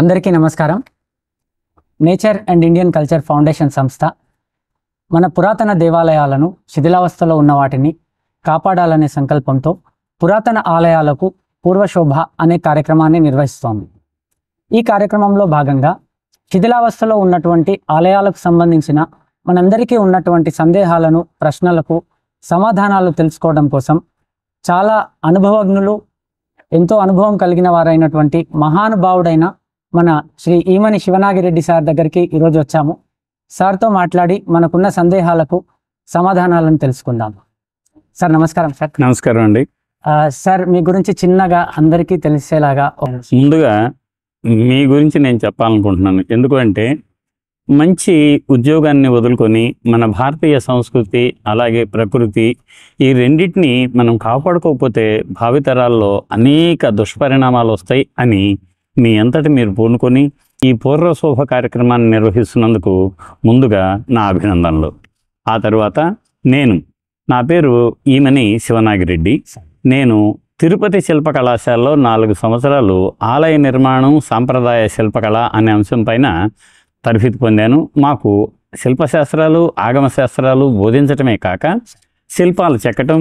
అందరికీ నమస్కారం nature and Indian culture foundation సంస్థ మన పురాతన దేవాలయాలను శిథిలావస్థలో ఉన్న వాటిని కాపాడాలనే సంకల్పంతో పురాతన ఆలయాలకు పూర్వశోభ అనే కార్యక్రమాన్ని నిర్వహిస్తోంది ఈ కార్యక్రమంలో భాగంగా శిథిలావస్థలో ఉన్నటువంటి ఆలయాలకు సంబంధించిన మనందరికీ ఉన్నటువంటి సందేహాలను ప్రశ్నలకు సమాధానాలు తెలుసుకోవడం కోసం చాలా అనుభవజ్ఞులు ఎంతో అనుభవం కలిగిన వారైనటువంటి మహానుభావుడైన మన శ్రీ ఈమని శివనాగిరెడ్డి సార్ దగ్గరికి ఈరోజు వచ్చాము సార్తో మాట్లాడి మనకున్న సందేహాలకు సమాధానాలను తెలుసుకుందాము సార్ నమస్కారం సార్ నమస్కారం అండి సార్ మీ గురించి చిన్నగా అందరికీ తెలిసేలాగా ముందుగా మీ గురించి నేను చెప్పాలనుకుంటున్నాను ఎందుకంటే మంచి ఉద్యోగాన్ని వదులుకొని మన భారతీయ సంస్కృతి అలాగే ప్రకృతి ఈ రెండింటిని మనం కాపాడుకోకపోతే భావితరాల్లో అనేక దుష్పరిణామాలు వస్తాయి అని మీ అంతటి మీరు పూనుకొని ఈ శోభ కార్యక్రమాన్ని నిర్వహిస్తున్నందుకు ముందుగా నా అభినందనలు ఆ తర్వాత నేను నా పేరు ఈమని శివనాగిరెడ్డి నేను తిరుపతి శిల్ప కళాశాలలో నాలుగు సంవత్సరాలు ఆలయ నిర్మాణం సాంప్రదాయ శిల్పకళ అనే అంశంపైన తరఫీదు పొందాను మాకు శిల్పశాస్త్రాలు ఆగమశాస్త్రాలు బోధించటమే కాక శిల్పాలు చెక్కటం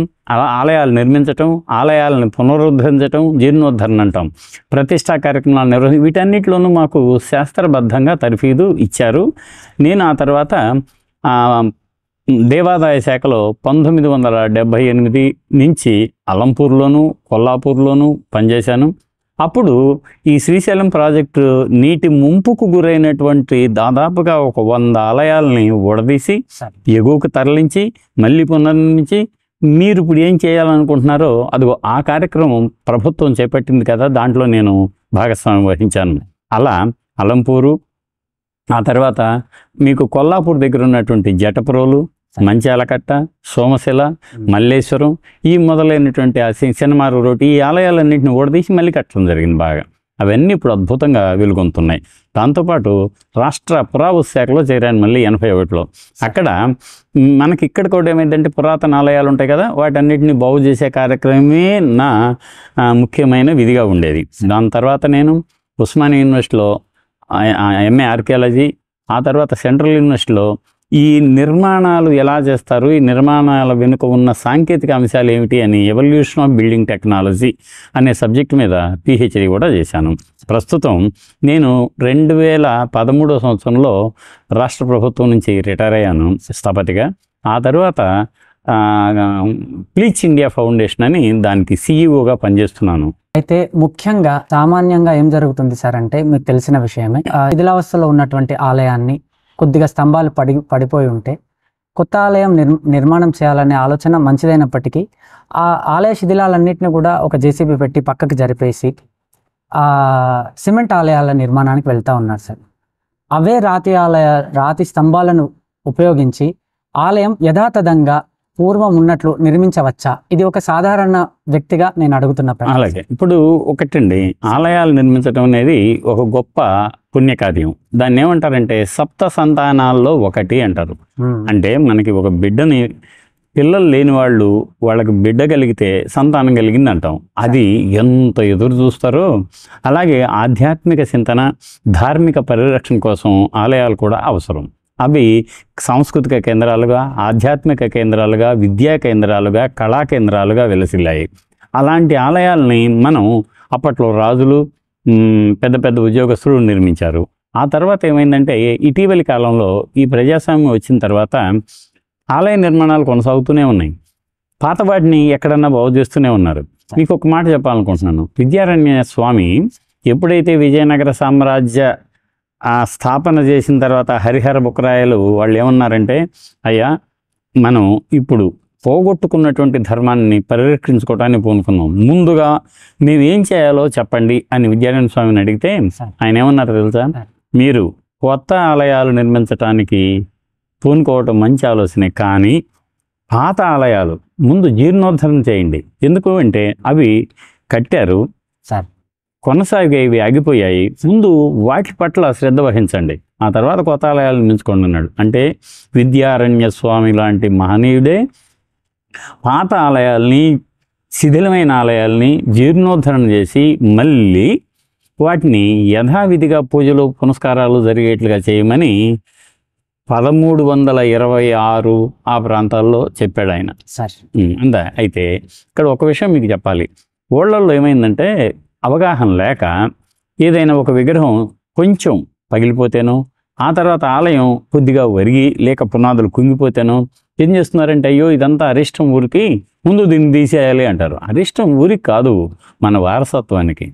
ఆలయాలు నిర్మించటం ఆలయాలను పునరుద్ధరించటం జీర్ణోద్ధరణ అంటాం ప్రతిష్టా కార్యక్రమాలు నిర్వహి వీటన్నిటిలోనూ మాకు శాస్త్రబద్ధంగా తర్ఫీదు ఇచ్చారు నేను ఆ తర్వాత దేవాదాయ శాఖలో పంతొమ్మిది వందల డెబ్భై ఎనిమిది నుంచి అలంపూర్లోను కొల్లాపూర్లోను పనిచేశాను అప్పుడు ఈ శ్రీశైలం ప్రాజెక్టు నీటి ముంపుకు గురైనటువంటి దాదాపుగా ఒక వంద ఆలయాలని ఉడదీసి ఎగువకు తరలించి మళ్ళీ పునర్నించి మీరు ఇప్పుడు ఏం చేయాలనుకుంటున్నారో అదిగో ఆ కార్యక్రమం ప్రభుత్వం చేపట్టింది కదా దాంట్లో నేను భాగస్వామ్యం వహించాను అలా అలంపూరు ఆ తర్వాత మీకు కొల్లాపూర్ దగ్గర ఉన్నటువంటి జటపురోలు మంచాలకట్ట సోమశిల మల్లేశ్వరం ఈ మొదలైనటువంటి ఆ సినిమా రోడ్ ఈ ఆలయాలన్నింటిని ఓడదీసి మళ్ళీ కట్టడం జరిగింది బాగా అవన్నీ ఇప్పుడు అద్భుతంగా వెలుగొంతున్నాయి దాంతోపాటు రాష్ట్ర పురావస్తు శాఖలో చేరాను మళ్ళీ ఎనభై ఒకటిలో అక్కడ మనకి ఇక్కడ కూడా ఏమైందంటే పురాతన ఆలయాలు ఉంటాయి కదా వాటన్నిటిని బాగు చేసే కార్యక్రమమే నా ముఖ్యమైన విధిగా ఉండేది దాని తర్వాత నేను ఉస్మానియా యూనివర్సిటీలో ఎంఏ ఆర్కియాలజీ ఆ తర్వాత సెంట్రల్ యూనివర్సిటీలో ఈ నిర్మాణాలు ఎలా చేస్తారు ఈ నిర్మాణాల వెనుక ఉన్న సాంకేతిక అంశాలు ఏమిటి అని ఎవల్యూషన్ ఆఫ్ బిల్డింగ్ టెక్నాలజీ అనే సబ్జెక్ట్ మీద పిహెచ్డి కూడా చేశాను ప్రస్తుతం నేను రెండు వేల పదమూడో సంవత్సరంలో రాష్ట్ర ప్రభుత్వం నుంచి రిటైర్ అయ్యాను స్థాపతిగా ఆ తర్వాత ప్లీచ్ ఇండియా ఫౌండేషన్ అని దానికి సీఈఓగా e పనిచేస్తున్నాను అయితే ముఖ్యంగా సామాన్యంగా ఏం జరుగుతుంది సార్ అంటే మీకు తెలిసిన విషయమే ఇదిలావస్థలో ఉన్నటువంటి ఆలయాన్ని కొద్దిగా స్తంభాలు పడి పడిపోయి ఉంటే కొత్త ఆలయం నిర్ నిర్మాణం చేయాలనే ఆలోచన మంచిదైనప్పటికీ ఆ ఆలయ శిథిలాలన్నింటినీ కూడా ఒక జేసీబీ పెట్టి పక్కకు జరిపేసి ఆ సిమెంట్ ఆలయాల నిర్మాణానికి వెళ్తూ ఉన్నారు సార్ అవే రాతి ఆలయ రాతి స్తంభాలను ఉపయోగించి ఆలయం యథాతథంగా పూర్వం ఉన్నట్లు నిర్మించవచ్చా ఇది ఒక సాధారణ వ్యక్తిగా నేను అడుగుతున్న అలాగే ఇప్పుడు ఒకటండి ఆలయాలు నిర్మించడం అనేది ఒక గొప్ప పుణ్యకార్యం దాన్ని ఏమంటారంటే సప్త సంతానాల్లో ఒకటి అంటారు అంటే మనకి ఒక బిడ్డని పిల్లలు లేని వాళ్ళు వాళ్ళకి బిడ్డ కలిగితే సంతానం కలిగింది అంటాం అది ఎంత ఎదురు చూస్తారో అలాగే ఆధ్యాత్మిక చింతన ధార్మిక పరిరక్షణ కోసం ఆలయాలు కూడా అవసరం అవి సాంస్కృతిక కేంద్రాలుగా ఆధ్యాత్మిక కేంద్రాలుగా విద్యా కేంద్రాలుగా కళా కేంద్రాలుగా వెలసిల్లాయి అలాంటి ఆలయాల్ని మనం అప్పట్లో రాజులు పెద్ద పెద్ద ఉద్యోగస్తులు నిర్మించారు ఆ తర్వాత ఏమైందంటే ఇటీవలి కాలంలో ఈ ప్రజాస్వామ్యం వచ్చిన తర్వాత ఆలయ నిర్మాణాలు కొనసాగుతూనే ఉన్నాయి పాత వాటిని ఎక్కడన్నా బాగు చేస్తూనే ఉన్నారు మీకు ఒక మాట చెప్పాలనుకుంటున్నాను విద్యారణ్య స్వామి ఎప్పుడైతే విజయనగర సామ్రాజ్య ఆ స్థాపన చేసిన తర్వాత హరిహర బుక్రాయలు వాళ్ళు ఏమన్నారంటే అయ్యా మనం ఇప్పుడు పోగొట్టుకున్నటువంటి ధర్మాన్ని పరిరక్షించుకోవటాన్ని పూనుకున్నాం ముందుగా మీరు ఏం చేయాలో చెప్పండి అని విద్యారాయణ స్వామిని అడిగితే ఆయన ఏమన్నారు తెలుసా మీరు కొత్త ఆలయాలు నిర్మించటానికి పూనుకోవటం మంచి ఆలోచనే కానీ పాత ఆలయాలు ముందు జీర్ణోద్ధరణ చేయండి ఎందుకు అంటే అవి కట్టారు సార్ కొనసాగేవి ఆగిపోయాయి ముందు వాటి పట్ల శ్రద్ధ వహించండి ఆ తర్వాత కొత్త ఆలయాలు నిర్మించుకోండి అన్నాడు అంటే విద్యారణ్య స్వామి లాంటి మహనీయుడే పాత ఆలయాల్ని శిథిలమైన ఆలయాల్ని జీర్ణోద్ధరణ చేసి మళ్ళీ వాటిని యథావిధిగా పూజలు పునస్కారాలు జరిగేట్లుగా చేయమని పదమూడు వందల ఇరవై ఆరు ఆ ప్రాంతాల్లో చెప్పాడు ఆయన అందా అయితే ఇక్కడ ఒక విషయం మీకు చెప్పాలి ఓళ్ళల్లో ఏమైందంటే అవగాహన లేక ఏదైనా ఒక విగ్రహం కొంచెం పగిలిపోతేనో ఆ తర్వాత ఆలయం కొద్దిగా వరిగి లేక పునాదులు కుంగిపోతేనో ఏం చేస్తున్నారంటే అయ్యో ఇదంతా అరిష్టం ఊరికి ముందు దీన్ని తీసేయాలి అంటారు అరిష్టం ఊరికి కాదు మన వారసత్వానికి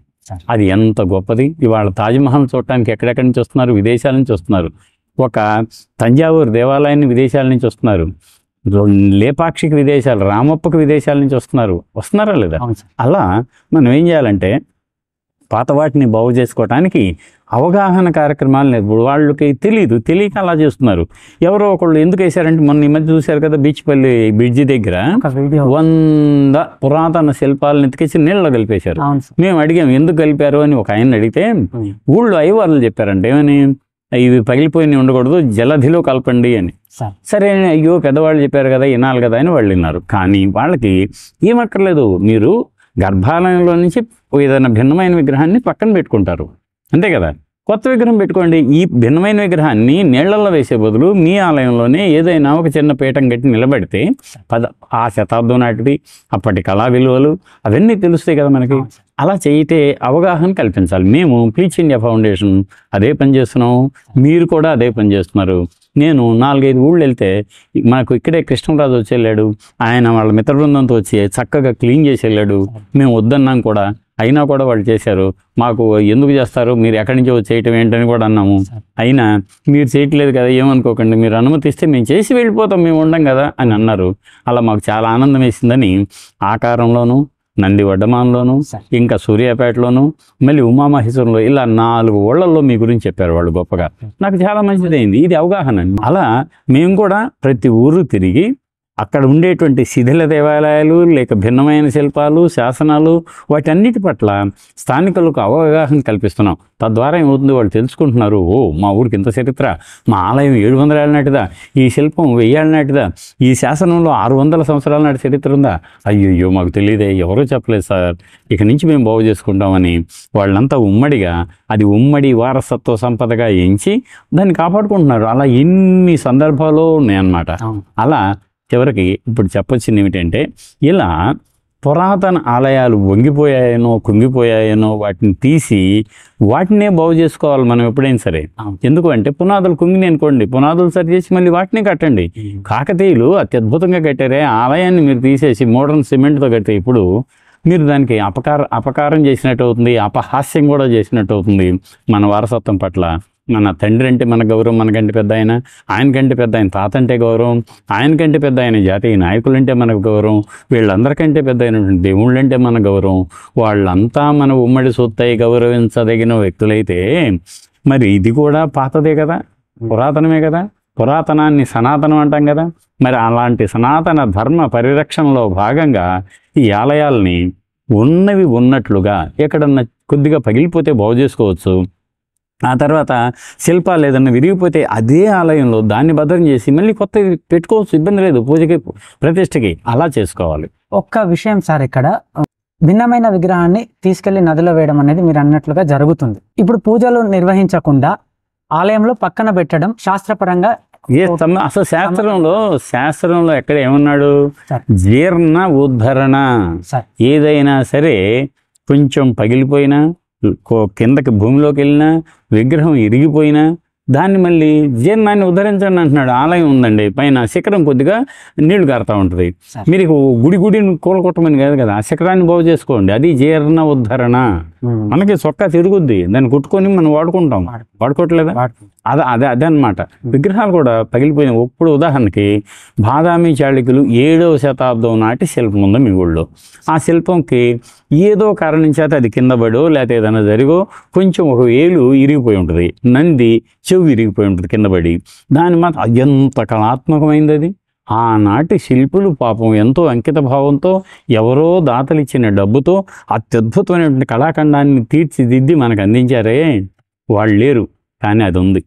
అది ఎంత గొప్పది ఇవాళ తాజ్మహల్ చూడటానికి ఎక్కడెక్కడి నుంచి వస్తున్నారు విదేశాల నుంచి వస్తున్నారు ఒక తంజావూరు దేవాలయాన్ని విదేశాల నుంచి వస్తున్నారు లేపాక్షికి విదేశాలు రామప్పకి విదేశాల నుంచి వస్తున్నారు వస్తున్నారా లేదా అలా మనం ఏం చేయాలంటే పాత వాటిని బాగు చేసుకోవటానికి అవగాహన కార్యక్రమాలు లేదు వాళ్ళకి తెలియదు తెలియక అలా చేస్తున్నారు ఎవరో ఒకళ్ళు ఎందుకు వేశారంటే మొన్న ఈ మధ్య చూశారు కదా బీచ్పల్లి బ్రిడ్జి దగ్గర వంద పురాతన శిల్పాలను ఎత్తికేసి నీళ్ళలో కలిపేశారు మేము అడిగాం ఎందుకు కలిపారు అని ఒక ఆయన అడిగితే ఊళ్ళో వాళ్ళని చెప్పారంటే ఏమని ఇవి పగిలిపోయి ఉండకూడదు జలధిలో కలపండి అని సరే అయ్యో పెద్దవాళ్ళు చెప్పారు కదా వినాలి కదా అని వాళ్ళు విన్నారు కానీ వాళ్ళకి ఏమక్కర్లేదు మీరు గర్భాలయంలో నుంచి ఏదైనా భిన్నమైన విగ్రహాన్ని పక్కన పెట్టుకుంటారు అంతే కదా కొత్త విగ్రహం పెట్టుకోండి ఈ భిన్నమైన విగ్రహాన్ని నీళ్లలో వేసే బదులు మీ ఆలయంలోనే ఏదైనా ఒక చిన్న పీఠం కట్టి నిలబెడితే పద ఆ శతాబ్దం నాటివి అప్పటి కళా విలువలు అవన్నీ తెలుస్తాయి కదా మనకి అలా చేయితే అవగాహన కల్పించాలి మేము ప్లీచ్ ఇండియా ఫౌండేషన్ అదే పని మీరు కూడా అదే పని చేస్తున్నారు నేను నాలుగైదు ఊళ్ళు వెళ్తే మనకు ఇక్కడే కృష్ణరాజు వచ్చి వెళ్ళాడు ఆయన వాళ్ళ మిత్ర బృందంతో వచ్చి చక్కగా క్లీన్ చేసి వెళ్ళాడు మేము వద్దన్నాం కూడా అయినా కూడా వాళ్ళు చేశారు మాకు ఎందుకు చేస్తారు మీరు ఎక్కడి నుంచి చేయటం ఏంటని కూడా అన్నాము అయినా మీరు చేయట్లేదు కదా ఏమనుకోకండి మీరు అనుమతిస్తే మేము చేసి వెళ్ళిపోతాం మేము ఉండం కదా అని అన్నారు అలా మాకు చాలా ఆనందం వేసిందని ఆకారంలోనూ నంది వడ్డమాన్లోను ఇంకా సూర్యాపేటలోను మళ్ళీ ఉమామహేశ్వరంలో ఇలా నాలుగు ఓళ్లలో మీ గురించి చెప్పారు వాళ్ళు గొప్పగా నాకు చాలా మంచిదైంది ఇది అవగాహన అలా మేము కూడా ప్రతి ఊరు తిరిగి అక్కడ ఉండేటువంటి శిథిల దేవాలయాలు లేక భిన్నమైన శిల్పాలు శాసనాలు వాటన్నిటి పట్ల స్థానికులకు అవగాహన కల్పిస్తున్నాం తద్వారా ఏమవుతుంది వాళ్ళు తెలుసుకుంటున్నారు ఓ మా ఊరికి ఇంత చరిత్ర మా ఆలయం ఏడు వందల ఏళ్ళ నాటిదా ఈ శిల్పం వెయ్యాళ్ళ నాటిదా ఈ శాసనంలో ఆరు వందల సంవత్సరాల నాటి చరిత్ర ఉందా అయ్యయ్యో మాకు తెలియదే ఎవరో చెప్పలేదు సార్ ఇక నుంచి మేము బాగు చేసుకుంటామని వాళ్ళంతా ఉమ్మడిగా అది ఉమ్మడి వారసత్వ సంపదగా ఎంచి దాన్ని కాపాడుకుంటున్నారు అలా ఎన్ని సందర్భాలు ఉన్నాయన్నమాట అలా చివరికి ఇప్పుడు చెప్పొచ్చింది ఏమిటంటే ఇలా పురాతన ఆలయాలు వంగిపోయాయనో కుంగిపోయాయనో వాటిని తీసి వాటినే బాగు చేసుకోవాలి మనం ఎప్పుడైనా సరే ఎందుకు అంటే పునాదులు కుంగిని అనుకోండి పునాదులు సరి చేసి మళ్ళీ వాటినే కట్టండి కాకతీయులు అత్యద్భుతంగా కట్టారే ఆలయాన్ని మీరు తీసేసి మోడర్న్ సిమెంట్తో కట్టే ఇప్పుడు మీరు దానికి అపకార అపకారం చేసినట్టు అవుతుంది అపహాస్యం కూడా చేసినట్టు అవుతుంది మన వారసత్వం పట్ల మన తండ్రి అంటే మన గౌరవం మనకంటే పెద్ద ఆయన ఆయనకంటే పెద్ద ఆయన తాత అంటే గౌరవం ఆయనకంటే పెద్ద ఆయన జాతీయ నాయకులంటే మనకు గౌరవం వీళ్ళందరికంటే పెద్ద అయినటువంటి దేవుళ్ళు అంటే మన గౌరవం వాళ్ళంతా మన ఉమ్మడి సొత్తై గౌరవించదగిన వ్యక్తులైతే మరి ఇది కూడా పాతదే కదా పురాతనమే కదా పురాతనాన్ని సనాతనం అంటాం కదా మరి అలాంటి సనాతన ధర్మ పరిరక్షణలో భాగంగా ఈ ఆలయాల్ని ఉన్నవి ఉన్నట్లుగా ఎక్కడన్నా కొద్దిగా పగిలిపోతే బాగు చేసుకోవచ్చు ఆ తర్వాత శిల్పాలు ఏదన్నా విరిగిపోతే అదే ఆలయంలో దాన్ని భద్రం చేసి మళ్ళీ కొత్త పెట్టుకోవచ్చు ఇబ్బంది లేదు పూజకి ప్రతిష్టకి అలా చేసుకోవాలి ఒక్క విషయం సార్ ఇక్కడ భిన్నమైన విగ్రహాన్ని తీసుకెళ్లి నదిలో వేయడం అనేది మీరు అన్నట్లుగా జరుగుతుంది ఇప్పుడు పూజలు నిర్వహించకుండా ఆలయంలో పక్కన పెట్టడం శాస్త్రపరంగా ఏ అసలు శాస్త్రంలో శాస్త్రంలో ఎక్కడ ఏమన్నాడు జీర్ణ ఉద్ధరణ ఏదైనా సరే కొంచెం పగిలిపోయినా కిందకి భూమిలోకి వెళ్ళినా విగ్రహం ఇరిగిపోయినా దాన్ని మళ్ళీ జీర్ణాన్ని ఉద్ధరించండి అంటున్నాడు ఆలయం ఉందండి పైన శిఖరం కొద్దిగా నీళ్లు కారుతూ ఉంటుంది మీరు గుడి గుడిని కూలగొట్టమని కాదు కదా ఆ శిఖరాన్ని బాగు చేసుకోండి అది జీర్ణ ఉద్ధరణ మనకి చొక్కా తిరుగుద్ది దాన్ని కుట్టుకొని మనం వాడుకుంటాం వాడుకోవట్లేదా అది అదే అదే అనమాట విగ్రహాలు కూడా పగిలిపోయిన ఇప్పుడు ఉదాహరణకి బాదామి చాళుక్యులు ఏడవ శతాబ్దం నాటి శిల్పం ఉంది మీ ఊళ్ళో ఆ శిల్పంకి ఏదో కారణం చేత అది కింద పడో లేకపోతే ఏదైనా జరిగో కొంచెం ఒక ఏలు ఇరిగిపోయి ఉంటుంది నంది చెవి ఇరిగిపోయి ఉంటుంది కింద పడి దాని మాత్రం ఎంత కళాత్మకమైంది అది ఆనాటి శిల్పులు పాపం ఎంతో అంకిత భావంతో ఎవరో దాతలిచ్చిన డబ్బుతో అత్యద్భుతమైనటువంటి కళాఖండాన్ని తీర్చిదిద్ది మనకు అందించారే వాళ్ళు లేరు కానీ అది ఉంది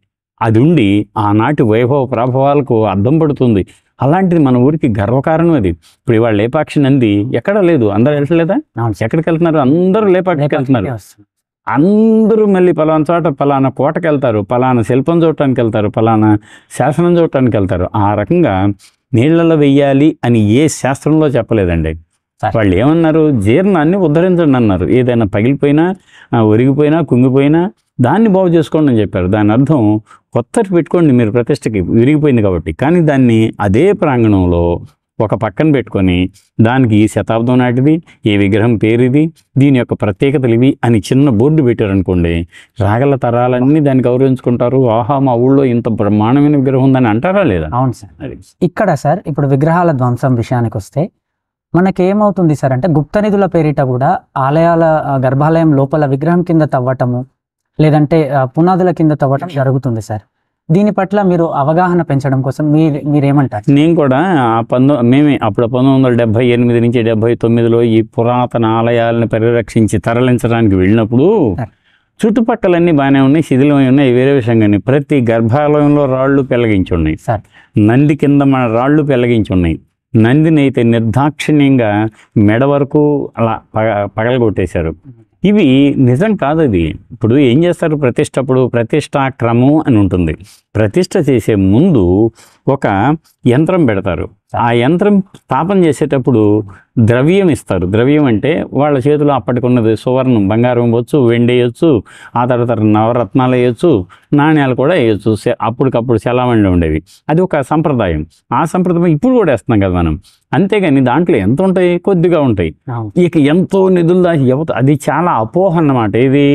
అది ఉండి ఆనాటి వైభవ ప్రభావాలకు అర్థం పడుతుంది అలాంటిది మన ఊరికి గర్వకారణం అది ఇప్పుడు ఇవాళ లేపాక్షి నంది ఎక్కడ లేదు అందరూ వెళ్ళట్లేదా ఎక్కడికి వెళ్తున్నారు అందరూ లేపాక్షికి వెళ్తున్నారు అందరూ మళ్ళీ పలానా చోట పలానా కోటకి వెళ్తారు పలానా శిల్పం చూడటానికి వెళ్తారు పలానా శాసనం చూడటానికి వెళ్తారు ఆ రకంగా నీళ్లలో వెయ్యాలి అని ఏ శాస్త్రంలో చెప్పలేదండి వాళ్ళు ఏమన్నారు జీర్ణాన్ని ఉద్ధరించండి అన్నారు ఏదైనా పగిలిపోయినా ఒరిగిపోయినా కుంగిపోయినా దాన్ని బాగు చేసుకోండి అని చెప్పారు దాని అర్థం కొత్తది పెట్టుకోండి మీరు ప్రతిష్టకి విరిగిపోయింది కాబట్టి కానీ దాన్ని అదే ప్రాంగణంలో ఒక పక్కన పెట్టుకొని దానికి ఈ శతాబ్దం నాటిది ఏ విగ్రహం పేరు ఇది దీని యొక్క ప్రత్యేకతలు ఇవి అని చిన్న బోర్డు పెట్టారనుకోండి రాగల తరాలన్నీ దాన్ని గౌరవించుకుంటారు ఆహా మా ఊళ్ళో ఇంత బ్రహ్మాండమైన విగ్రహం ఉందని అంటారా లేదా అవును సార్ ఇక్కడ సార్ ఇప్పుడు విగ్రహాల ధ్వంసం విషయానికి వస్తే మనకేమవుతుంది సార్ అంటే గుప్త నిధుల పేరిట కూడా ఆలయాల గర్భాలయం లోపల విగ్రహం కింద తవ్వటము లేదంటే పునాదుల కింద తవ్వటం జరుగుతుంది సార్ దీని పట్ల మీరు అవగాహన పెంచడం కోసం మీరు మీరేమంటారు నేను కూడా పంతొ మేమే అప్పుడు పంతొమ్మిది వందల డెబ్బై ఎనిమిది నుంచి డెబ్బై తొమ్మిదిలో ఈ పురాతన ఆలయాలను పరిరక్షించి తరలించడానికి వెళ్ళినప్పుడు చుట్టుపక్కలన్నీ బాగానే ఉన్నాయి శిథిలమై ఉన్నాయి వేరే విషయం కానీ ప్రతి గర్భాలయంలో రాళ్ళు పెలగించి ఉన్నాయి సార్ నంది కింద మన రాళ్ళు పెలగించి ఉన్నాయి నందిని అయితే నిర్దాక్షిణ్యంగా మెడ వరకు అలా పగ పగలగొట్టేశారు ఇవి నిజం కాదు ఇది ఇప్పుడు ఏం చేస్తారు ప్రతిష్టప్పుడు ప్రతిష్టాక్రమం అని ఉంటుంది ప్రతిష్ట చేసే ముందు ఒక యంత్రం పెడతారు ఆ యంత్రం స్థాపన చేసేటప్పుడు ద్రవ్యం ఇస్తారు ద్రవ్యం అంటే వాళ్ళ చేతిలో అప్పటికున్నది సువర్ణం బంగారం ఇవ్వచ్చు వెండి వేయచ్చు ఆ తర్వాత నవరత్నాలు వేయచ్చు నాణ్యాలు కూడా వేయచ్చు అప్పటికప్పుడు చలామణి ఉండేవి అది ఒక సంప్రదాయం ఆ సంప్రదాయం ఇప్పుడు కూడా వేస్తున్నాం కదా మనం అంతేగాని దాంట్లో ఎంత ఉంటాయి కొద్దిగా ఉంటాయి ఇక ఎంతో నిధులు దాచి ఎవరు అది చాలా అపోహ అన్నమాట ఇది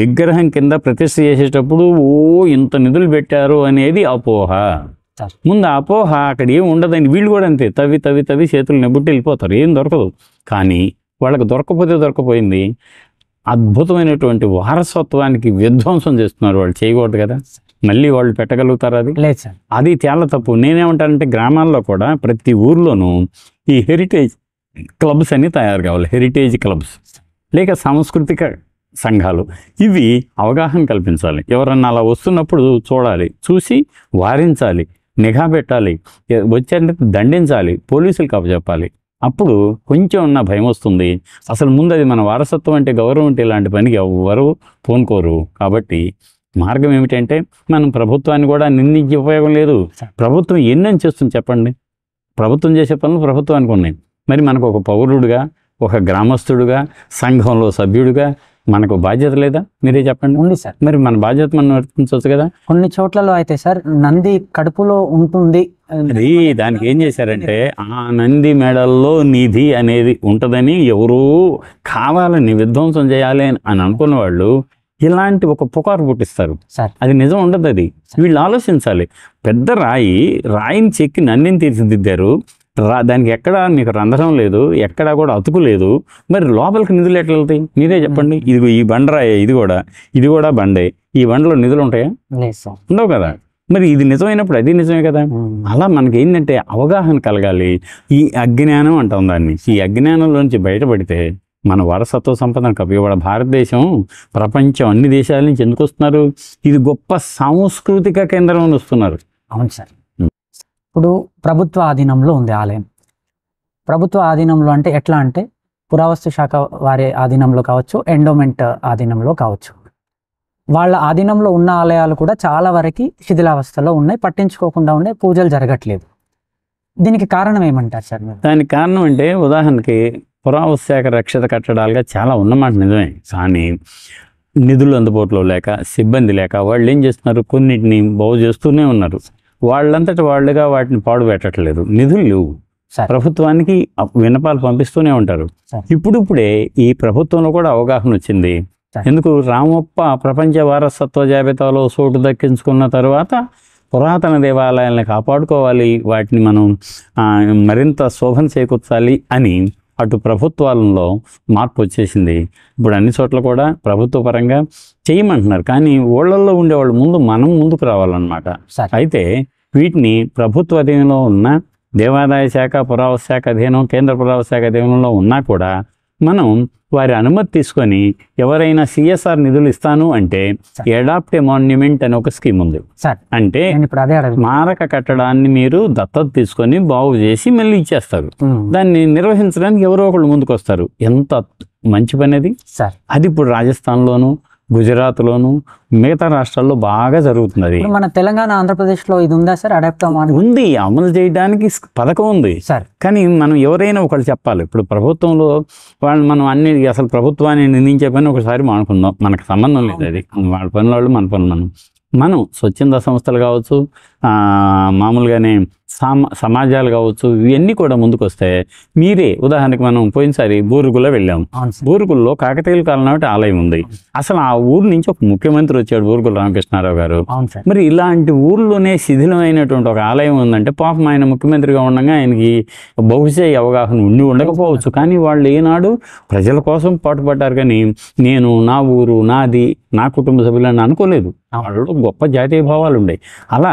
విగ్రహం కింద ప్రతిష్ఠ చేసేటప్పుడు ఓ ఇంత నిధులు పెట్టారు అనేది అపోహ ముందు అపోహ అక్కడ ఏమి ఉండదని వీళ్ళు కూడా అంతే తవ్వి తవ్వి తవ్వి చేతులు నిబ్బుట్టి వెళ్ళిపోతారు ఏం దొరకదు కానీ వాళ్ళకి దొరకపోతే దొరకపోయింది అద్భుతమైనటువంటి వారసత్వానికి విధ్వంసం చేస్తున్నారు వాళ్ళు చేయకూడదు కదా మళ్ళీ వాళ్ళు పెట్టగలుగుతారు అది అది చాలా తప్పు నేనేమంటానంటే గ్రామాల్లో కూడా ప్రతి ఊర్లోనూ ఈ హెరిటేజ్ క్లబ్స్ అన్నీ తయారు కావాలి హెరిటేజ్ క్లబ్స్ లేక సాంస్కృతిక సంఘాలు ఇవి అవగాహన కల్పించాలి ఎవరన్నా అలా వస్తున్నప్పుడు చూడాలి చూసి వారించాలి నిఘా పెట్టాలి వచ్చారంటే దండించాలి పోలీసులకు అప్పచెప్పాలి అప్పుడు కొంచెం ఉన్న భయం వస్తుంది అసలు ముందు అది మన వారసత్వం అంటే గౌరవం అంటే ఇలాంటి పనికి ఎవరు పోనుకోరు కాబట్టి మార్గం ఏమిటంటే మనం ప్రభుత్వాన్ని కూడా నిందించే ఉపయోగం లేదు ప్రభుత్వం ఎన్నెం చేస్తుంది చెప్పండి ప్రభుత్వం చేసే పనులు ప్రభుత్వానికి ఉన్నాయి మరి మనకు ఒక పౌరుడుగా ఒక గ్రామస్తుడుగా సంఘంలో సభ్యుడుగా మనకు బాధ్యత లేదా మీరే చెప్పండి ఉంది సార్ మరి మన బాధ్యత మనం నడిపించవచ్చు కదా కొన్ని చోట్లలో అయితే సార్ నంది కడుపులో ఉంటుంది అది దానికి ఏం చేశారంటే ఆ నంది మెడల్లో నిధి అనేది ఉంటుందని ఎవరూ కావాలని విధ్వంసం చేయాలి అని అనుకున్న వాళ్ళు ఇలాంటి ఒక పుకారు పుట్టిస్తారు అది నిజం ఉండదు అది వీళ్ళు ఆలోచించాలి పెద్ద రాయి రాయిని చెక్కి నన్నిని తీర్చిదిద్దారు దానికి ఎక్కడ నీకు రంధ్రం లేదు ఎక్కడ కూడా అతుకు లేదు మరి లోపలికి నిధులు ఎట్లా వెళ్తాయి మీరే చెప్పండి ఇది ఈ బండరాయే ఇది కూడా ఇది కూడా బండే ఈ బండలో నిధులు ఉంటాయా ఉండవు కదా మరి ఇది నిజమైనప్పుడు అది నిజమే కదా అలా మనకి ఏంటంటే అవగాహన కలగాలి ఈ అజ్ఞానం అంటాం దాన్ని ఈ అజ్ఞానంలోంచి బయటపడితే మన వారసత్వ సంపదకు ఉపయోగపడ భారతదేశం ప్రపంచం అన్ని దేశాల నుంచి ఎందుకు వస్తున్నారు ఇది గొప్ప సాంస్కృతిక కేంద్రం వస్తున్నారు అవును సార్ ఇప్పుడు ప్రభుత్వ ఆధీనంలో ఉంది ఆలయం ప్రభుత్వ ఆధీనంలో అంటే ఎట్లా అంటే పురావస్తు శాఖ వారి ఆధీనంలో కావచ్చు ఎండోమెంట్ ఆధీనంలో కావచ్చు వాళ్ళ ఆధీనంలో ఉన్న ఆలయాలు కూడా చాలా వరకు శిథిలావస్థలో ఉన్నాయి పట్టించుకోకుండా ఉండే పూజలు జరగట్లేదు దీనికి కారణం ఏమంటారు సార్ దానికి కారణం అంటే ఉదాహరణకి పురావస్తు శాఖ రక్షిత కట్టడాలుగా చాలా ఉన్నమాట నిజమే కానీ నిధులు అందుబాటులో లేక సిబ్బంది లేక వాళ్ళు ఏం చేస్తున్నారు కొన్నిటిని బాగు చేస్తూనే ఉన్నారు వాళ్ళంతటి వాళ్ళుగా వాటిని పాడు పెట్టట్లేదు నిధులు లేవు ప్రభుత్వానికి విన్నపాలు పంపిస్తూనే ఉంటారు ఇప్పుడిప్పుడే ఈ ప్రభుత్వంలో కూడా అవగాహన వచ్చింది ఎందుకు రామప్ప ప్రపంచ వారసత్వ జాబితాలో చోటు దక్కించుకున్న తర్వాత పురాతన దేవాలయాలను కాపాడుకోవాలి వాటిని మనం మరింత శోభన చేకూర్చాలి అని అటు ప్రభుత్వాలలో మార్పు వచ్చేసింది ఇప్పుడు అన్ని చోట్ల కూడా ప్రభుత్వ పరంగా చేయమంటున్నారు కానీ ఊళ్ళల్లో ఉండేవాళ్ళు ముందు మనం ముందుకు రావాలన్నమాట అయితే వీటిని ప్రభుత్వ అధీనంలో ఉన్న దేవాదాయ శాఖ పురావస్తు శాఖ అధీనం కేంద్ర పురావస్తు శాఖ అధీనంలో ఉన్నా కూడా మనం వారి అనుమతి తీసుకొని ఎవరైనా సిఎస్ఆర్ నిధులు ఇస్తాను అంటే ఎడాప్ట్ మాన్యుమెంట్ అని ఒక స్కీమ్ ఉంది అంటే స్మారక కట్టడాన్ని మీరు దత్తత తీసుకొని బాగు చేసి మళ్ళీ ఇచ్చేస్తారు దాన్ని నిర్వహించడానికి ఎవరో ఒకళ్ళు ముందుకు వస్తారు ఎంత మంచి పని అది అది ఇప్పుడు రాజస్థాన్లోనూ గుజరాత్లోను మిగతా రాష్ట్రాల్లో బాగా జరుగుతుంది మన తెలంగాణ ఆంధ్రప్రదేశ్లో ఇది ఉందా సార్ అడాప్ట్ ఉంది అమలు చేయడానికి పథకం ఉంది సార్ కానీ మనం ఎవరైనా ఒకళ్ళు చెప్పాలి ఇప్పుడు ప్రభుత్వంలో వాళ్ళు మనం అన్ని అసలు ప్రభుత్వాన్ని నిందించే పని ఒకసారి మానుకుందాం మనకు సంబంధం లేదు అది వాళ్ళ పనుల వాళ్ళు మన పనులు మనం మనం స్వచ్ఛంద సంస్థలు కావచ్చు మామూలుగానే సామ సమాజాలు కావచ్చు ఇవన్నీ కూడా ముందుకు వస్తాయి మీరే ఉదాహరణకి మనం పోయినసారి బూరుగులో వెళ్ళాం బూరుగుల్లో కాకతీయుల కాలం నాటి ఆలయం ఉంది అసలు ఆ ఊరు నుంచి ఒక ముఖ్యమంత్రి వచ్చాడు బూరుగుల రామకృష్ణారావు గారు మరి ఇలాంటి ఊర్లోనే శిథిలమైనటువంటి ఒక ఆలయం ఉందంటే పాపం ఆయన ముఖ్యమంత్రిగా ఉండగా ఆయనకి బహుశా అవగాహన ఉండి ఉండకపోవచ్చు కానీ వాళ్ళు ఏనాడు ప్రజల కోసం పాటుపడ్డారు కానీ నేను నా ఊరు నాది నా కుటుంబ సభ్యులని అనుకోలేదు వాళ్ళు గొప్ప జాతీయ భావాలు ఉండే అలా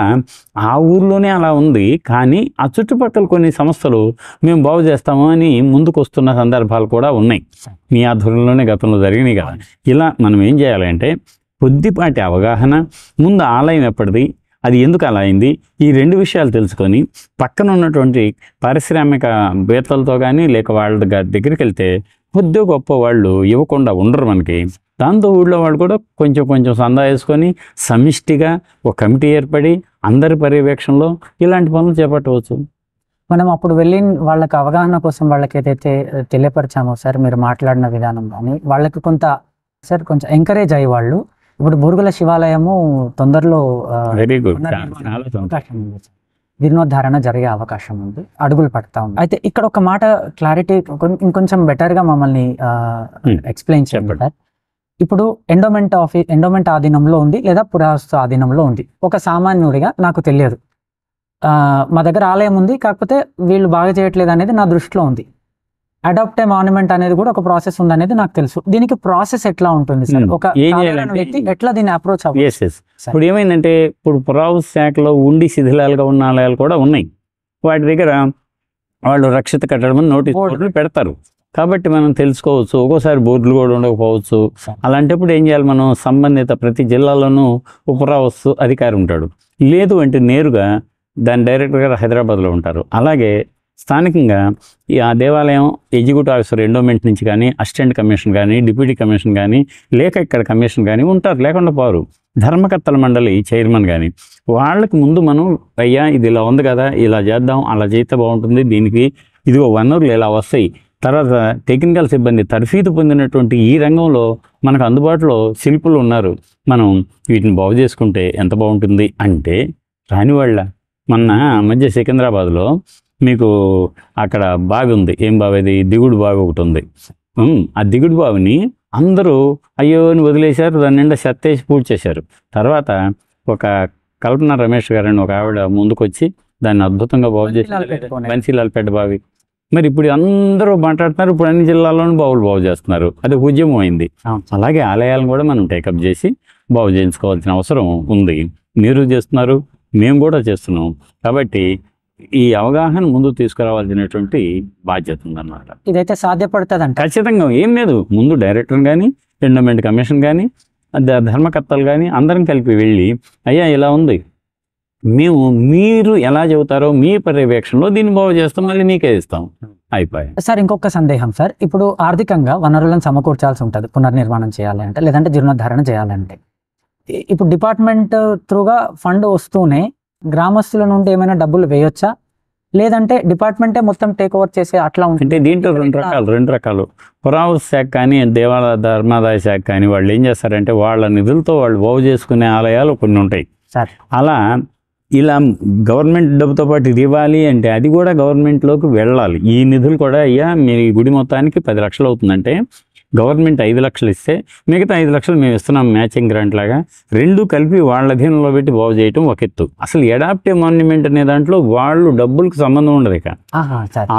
ఆ ఊర్లోనే అలా ఉంది కానీ ఆ చుట్టుపక్కల కొన్ని సంస్థలు మేము బాగు చేస్తాము అని ముందుకు వస్తున్న సందర్భాలు కూడా ఉన్నాయి మీ ఆధ్వర్యంలోనే గతంలో జరిగినాయి కదా ఇలా మనం ఏం చేయాలంటే కొద్దిపాటి అవగాహన ముందు ఆలయం ఎప్పటిది అది ఎందుకు అలా అయింది ఈ రెండు విషయాలు తెలుసుకొని పక్కన ఉన్నటువంటి పారిశ్రామిక వేత్తలతో కానీ లేక వాళ్ళ దగ్గరికి వెళ్తే కొద్దిగా గొప్ప వాళ్ళు ఇవ్వకుండా ఉండరు మనకి దాంతో ఊళ్ళో వాళ్ళు కూడా కొంచెం కొంచెం సందా వేసుకొని సమిష్టిగా ఒక కమిటీ ఏర్పడి అందరి పర్యవేక్షణలో ఇలాంటి పనులు చేపట్టవచ్చు మనం అప్పుడు వెళ్ళి వాళ్ళకి అవగాహన కోసం వాళ్ళకి ఏదైతే తెలియపరిచామో సార్ మీరు మాట్లాడిన విధానం కానీ వాళ్ళకి కొంత సార్ కొంచెం ఎంకరేజ్ అయ్యి వాళ్ళు ఇప్పుడు బురుగుల శివాలయము తొందరలో వెరీ గుడ్ జీర్ణోద్ధారణ జరిగే అవకాశం ఉంది అడుగులు పడతా ఉంది అయితే ఇక్కడ ఒక మాట క్లారిటీ ఇంకొంచెం బెటర్గా మమ్మల్ని ఎక్స్ప్లెయిన్ hmm. చేయబడ్డారు ఇప్పుడు ఎండోమెంట్ ఆఫీస్ ఎండోమెంట్ ఆధీనంలో ఉంది లేదా పురావస్తు ఆధీనంలో ఉంది ఒక సామాన్యుడిగా నాకు తెలియదు మా దగ్గర ఆలయం ఉంది కాకపోతే వీళ్ళు బాగా చేయట్లేదు అనేది నా దృష్టిలో ఉంది అడాప్టివ్ ఆర్నమెంట్ అనేది కూడా ఒక ప్రాసెస్ ఉంది అనేది నాకు తెలుసు దీనికి ప్రాసెస్ ఎట్లా ఉంటుంది ఎట్లా దీన్ని అప్రోచ్ ఇప్పుడు ఏమైందంటే ఇప్పుడు పురావ శాఖలో ఉండి శిథిలాలుగా ఉన్న ఆలయాలు కూడా ఉన్నాయి వాటి దగ్గర వాళ్ళు రక్షిత కట్టడం నోటీస్ బోర్డులు పెడతారు కాబట్టి మనం తెలుసుకోవచ్చు ఒక్కోసారి బోర్డులు కూడా ఉండకపోవచ్చు అలాంటప్పుడు ఏం చేయాలి మనం సంబంధిత ప్రతి జిల్లాలోనూ ఉపరావస్తు అధికారి ఉంటాడు లేదు అంటే నేరుగా దాని డైరెక్టర్ గారు హైదరాబాద్లో ఉంటారు అలాగే స్థానికంగా ఈ ఆ దేవాలయం ఎగ్జిక్యూటివ్ ఆఫీసర్ ఎండోమెంట్ నుంచి కానీ అసిస్టెంట్ కమిషన్ కానీ డిప్యూటీ కమిషన్ కానీ లేక ఇక్కడ కమిషన్ కానీ ఉంటారు లేకుండా పోరు ధర్మకర్తల మండలి చైర్మన్ కానీ వాళ్ళకి ముందు మనం అయ్యా ఇది ఇలా ఉంది కదా ఇలా చేద్దాం అలా చేస్తే బాగుంటుంది దీనికి ఇదిగో వనరులు ఇలా వస్తాయి తర్వాత టెక్నికల్ సిబ్బంది తర్ఫీదు పొందినటువంటి ఈ రంగంలో మనకు అందుబాటులో శిల్పులు ఉన్నారు మనం వీటిని బాగు చేసుకుంటే ఎంత బాగుంటుంది అంటే రానివాళ్ళ మొన్న మధ్య సికింద్రాబాద్లో మీకు అక్కడ బావి ఉంది ఏం బావి అది దిగుడు బావి ఒకటి ఉంది ఆ దిగుడు బావిని అందరూ అయ్యో అని వదిలేశారు దాని నిండా సత్తేసి పూజ చేశారు తర్వాత ఒక కల్పన రమేష్ గారని ఒక ఆవిడ ముందుకొచ్చి దాన్ని అద్భుతంగా బాగు చేసి బన్సీలాల్పేట బావి మరి ఇప్పుడు అందరూ మాట్లాడుతున్నారు ఇప్పుడు అన్ని జిల్లాల్లోనూ బావులు బాగు చేస్తున్నారు అది ఉద్యమం అయింది అలాగే ఆలయాలను కూడా మనం టేకప్ చేసి బాగు చేయించుకోవాల్సిన అవసరం ఉంది మీరు చేస్తున్నారు మేము కూడా చేస్తున్నాం కాబట్టి ఈ అవగాహన ముందు తీసుకురావాల్సినటువంటి బాధ్యత ఉందన్నమాట ఇదైతే సాధ్యపడుతుంది అంటే ఖచ్చితంగా ఏం లేదు ముందు డైరెక్టర్ కానీ ఎండోమెంట్ కమిషన్ కానీ ధర్మకర్తలు కానీ అందరం కలిపి వెళ్ళి అయ్యా ఇలా ఉంది మేము మీరు ఎలా చెబుతారో మీ పర్యవేక్షణలో దీన్ని బాగు చేస్తాం మళ్ళీ మీకే ఇస్తాం అయిపోయాయి సార్ ఇంకొక సందేహం సార్ ఇప్పుడు ఆర్థికంగా వనరులను సమకూర్చాల్సి ఉంటుంది పునర్నిర్మాణం చేయాలి అంటే లేదంటే జీర్ణోద్ధారణ చేయాలంటే ఇప్పుడు డిపార్ట్మెంట్ త్రూగా ఫండ్ వస్తూనే గ్రామస్తుల నుండి ఏమైనా డబ్బులు వేయొచ్చా లేదంటే డిపార్ట్మెంటే మొత్తం టేక్ ఓవర్ చేసే అట్లా ఉంటుంది అంటే దీంట్లో రెండు రకాలు రెండు రకాలు పురావస్తు శాఖ కానీ దేవాలయ ధర్మాదాయ శాఖ కానీ వాళ్ళు ఏం చేస్తారంటే వాళ్ళ నిధులతో వాళ్ళు బాగు చేసుకునే ఆలయాలు కొన్ని ఉంటాయి అలా ఇలా గవర్నమెంట్ డబ్బుతో పాటు ఇది ఇవ్వాలి అంటే అది కూడా గవర్నమెంట్లోకి వెళ్ళాలి ఈ నిధులు కూడా అయ్యా మీ గుడి మొత్తానికి పది లక్షలు అవుతుందంటే గవర్నమెంట్ ఐదు లక్షలు ఇస్తే మిగతా ఐదు లక్షలు మేము ఇస్తున్నాం మ్యాచింగ్ గ్రాంట్ లాగా రెండు కలిపి వాళ్ళ అధీనంలో పెట్టి బాగు చేయటం ఒక ఎత్తు అసలు ఎడాప్టివ్ మాన్యుమెంట్ అనే దాంట్లో వాళ్ళు డబ్బులకు సంబంధం ఉండదు ఇక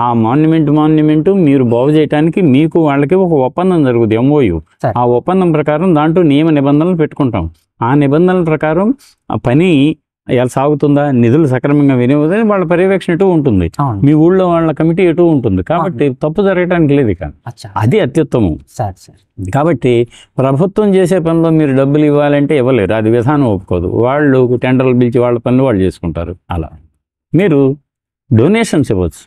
ఆ మాన్యుమెంట్ మాన్యుమెంట్ మీరు బాగు చేయడానికి మీకు వాళ్ళకి ఒక ఒప్పందం జరుగుతుంది ఎంఓయు ఆ ఒప్పందం ప్రకారం దాంట్లో నియమ నిబంధనలు పెట్టుకుంటాం ఆ నిబంధనల ప్రకారం పని ఎలా సాగుతుందా నిధులు సక్రమంగా వినియోగం వాళ్ళ పర్యవేక్షణ ఎటు ఉంటుంది మీ ఊళ్ళో వాళ్ళ కమిటీ ఎటు ఉంటుంది కాబట్టి తప్పు జరగడానికి లేదు కానీ అది అత్యుత్తమం కాబట్టి ప్రభుత్వం చేసే పనిలో మీరు డబ్బులు ఇవ్వాలంటే ఇవ్వలేరు అది విధానం ఒప్పుకోదు వాళ్ళు టెండర్లు పిలిచి వాళ్ళ పనులు వాళ్ళు చేసుకుంటారు అలా మీరు డొనేషన్స్ ఇవ్వచ్చు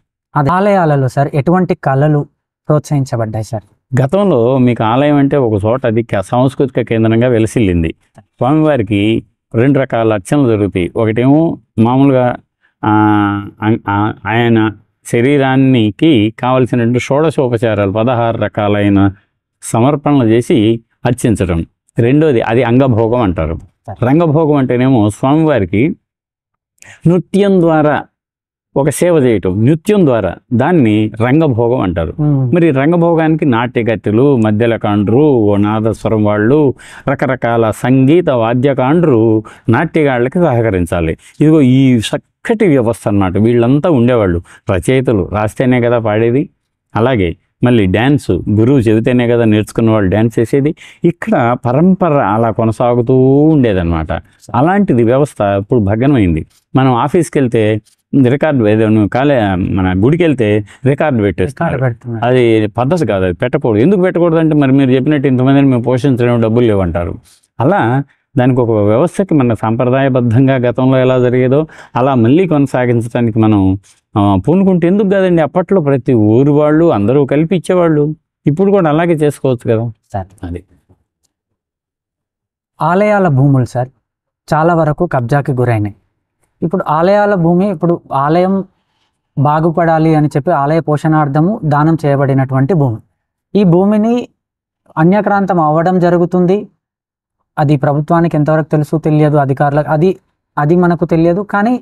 ఆలయాలలో సార్ ఎటువంటి కళలు ప్రోత్సహించబడ్డాయి సార్ గతంలో మీకు ఆలయం అంటే ఒక చోట అది సాంస్కృతిక కేంద్రంగా వెలిసిల్లింది స్వామివారికి రెండు రకాల అర్చనలు జరుగుతాయి ఒకటేమో మామూలుగా ఆయన శరీరానికి కావలసినటువంటి షోడశోపచారాలు పదహారు రకాలైన సమర్పణలు చేసి అర్చించడం రెండోది అది అంగభోగం అంటారు రంగభోగం అంటేనేమో స్వామివారికి నృత్యం ద్వారా ఒక సేవ చేయటం నృత్యం ద్వారా దాన్ని రంగభోగం అంటారు మరి రంగభోగానికి నాట్యగతులు మధ్యలకాండ్రు నాదస్వరం వాళ్ళు రకరకాల సంగీత వాద్యకాండ్రు నాట్యగాళ్ళకి సహకరించాలి ఇదిగో ఈ చక్కటి వ్యవస్థ అన్నమాట వీళ్ళంతా ఉండేవాళ్ళు రచయితలు రాస్తేనే కదా పాడేది అలాగే మళ్ళీ డ్యాన్సు గురువు చెబితేనే కదా నేర్చుకున్న వాళ్ళు డ్యాన్స్ చేసేది ఇక్కడ పరంపర అలా కొనసాగుతూ ఉండేదన్నమాట అలాంటిది వ్యవస్థ ఇప్పుడు భగ్నమైంది మనం ఆఫీస్కి వెళ్తే రికార్డు ఏదైనా కాలే మన గుడికి వెళ్తే రికార్డు పెట్టేస్తారు అది పద్ధతి కాదు అది పెట్టకూడదు ఎందుకు పెట్టకూడదు అంటే మరి మీరు చెప్పినట్టు ఇంతమందిని మేము పోషించలేము డబ్బులు లేవంటారు అలా దానికి ఒక వ్యవస్థకి మన సాంప్రదాయబద్ధంగా గతంలో ఎలా జరిగేదో అలా మళ్ళీ కొనసాగించడానికి మనం పూనుకుంటే ఎందుకు కాదండి అప్పట్లో ప్రతి ఊరు వాళ్ళు అందరూ కలిపి ఇచ్చేవాళ్ళు ఇప్పుడు కూడా అలాగే చేసుకోవచ్చు కదా సార్ అది ఆలయాల భూములు సార్ చాలా వరకు కబ్జాకి గురైనాయి ఇప్పుడు ఆలయాల భూమి ఇప్పుడు ఆలయం బాగుపడాలి అని చెప్పి ఆలయ పోషణార్థము దానం చేయబడినటువంటి భూమి ఈ భూమిని అన్యక్రాంతం అవ్వడం జరుగుతుంది అది ప్రభుత్వానికి ఎంతవరకు తెలుసు తెలియదు అధికారులకు అది అది మనకు తెలియదు కానీ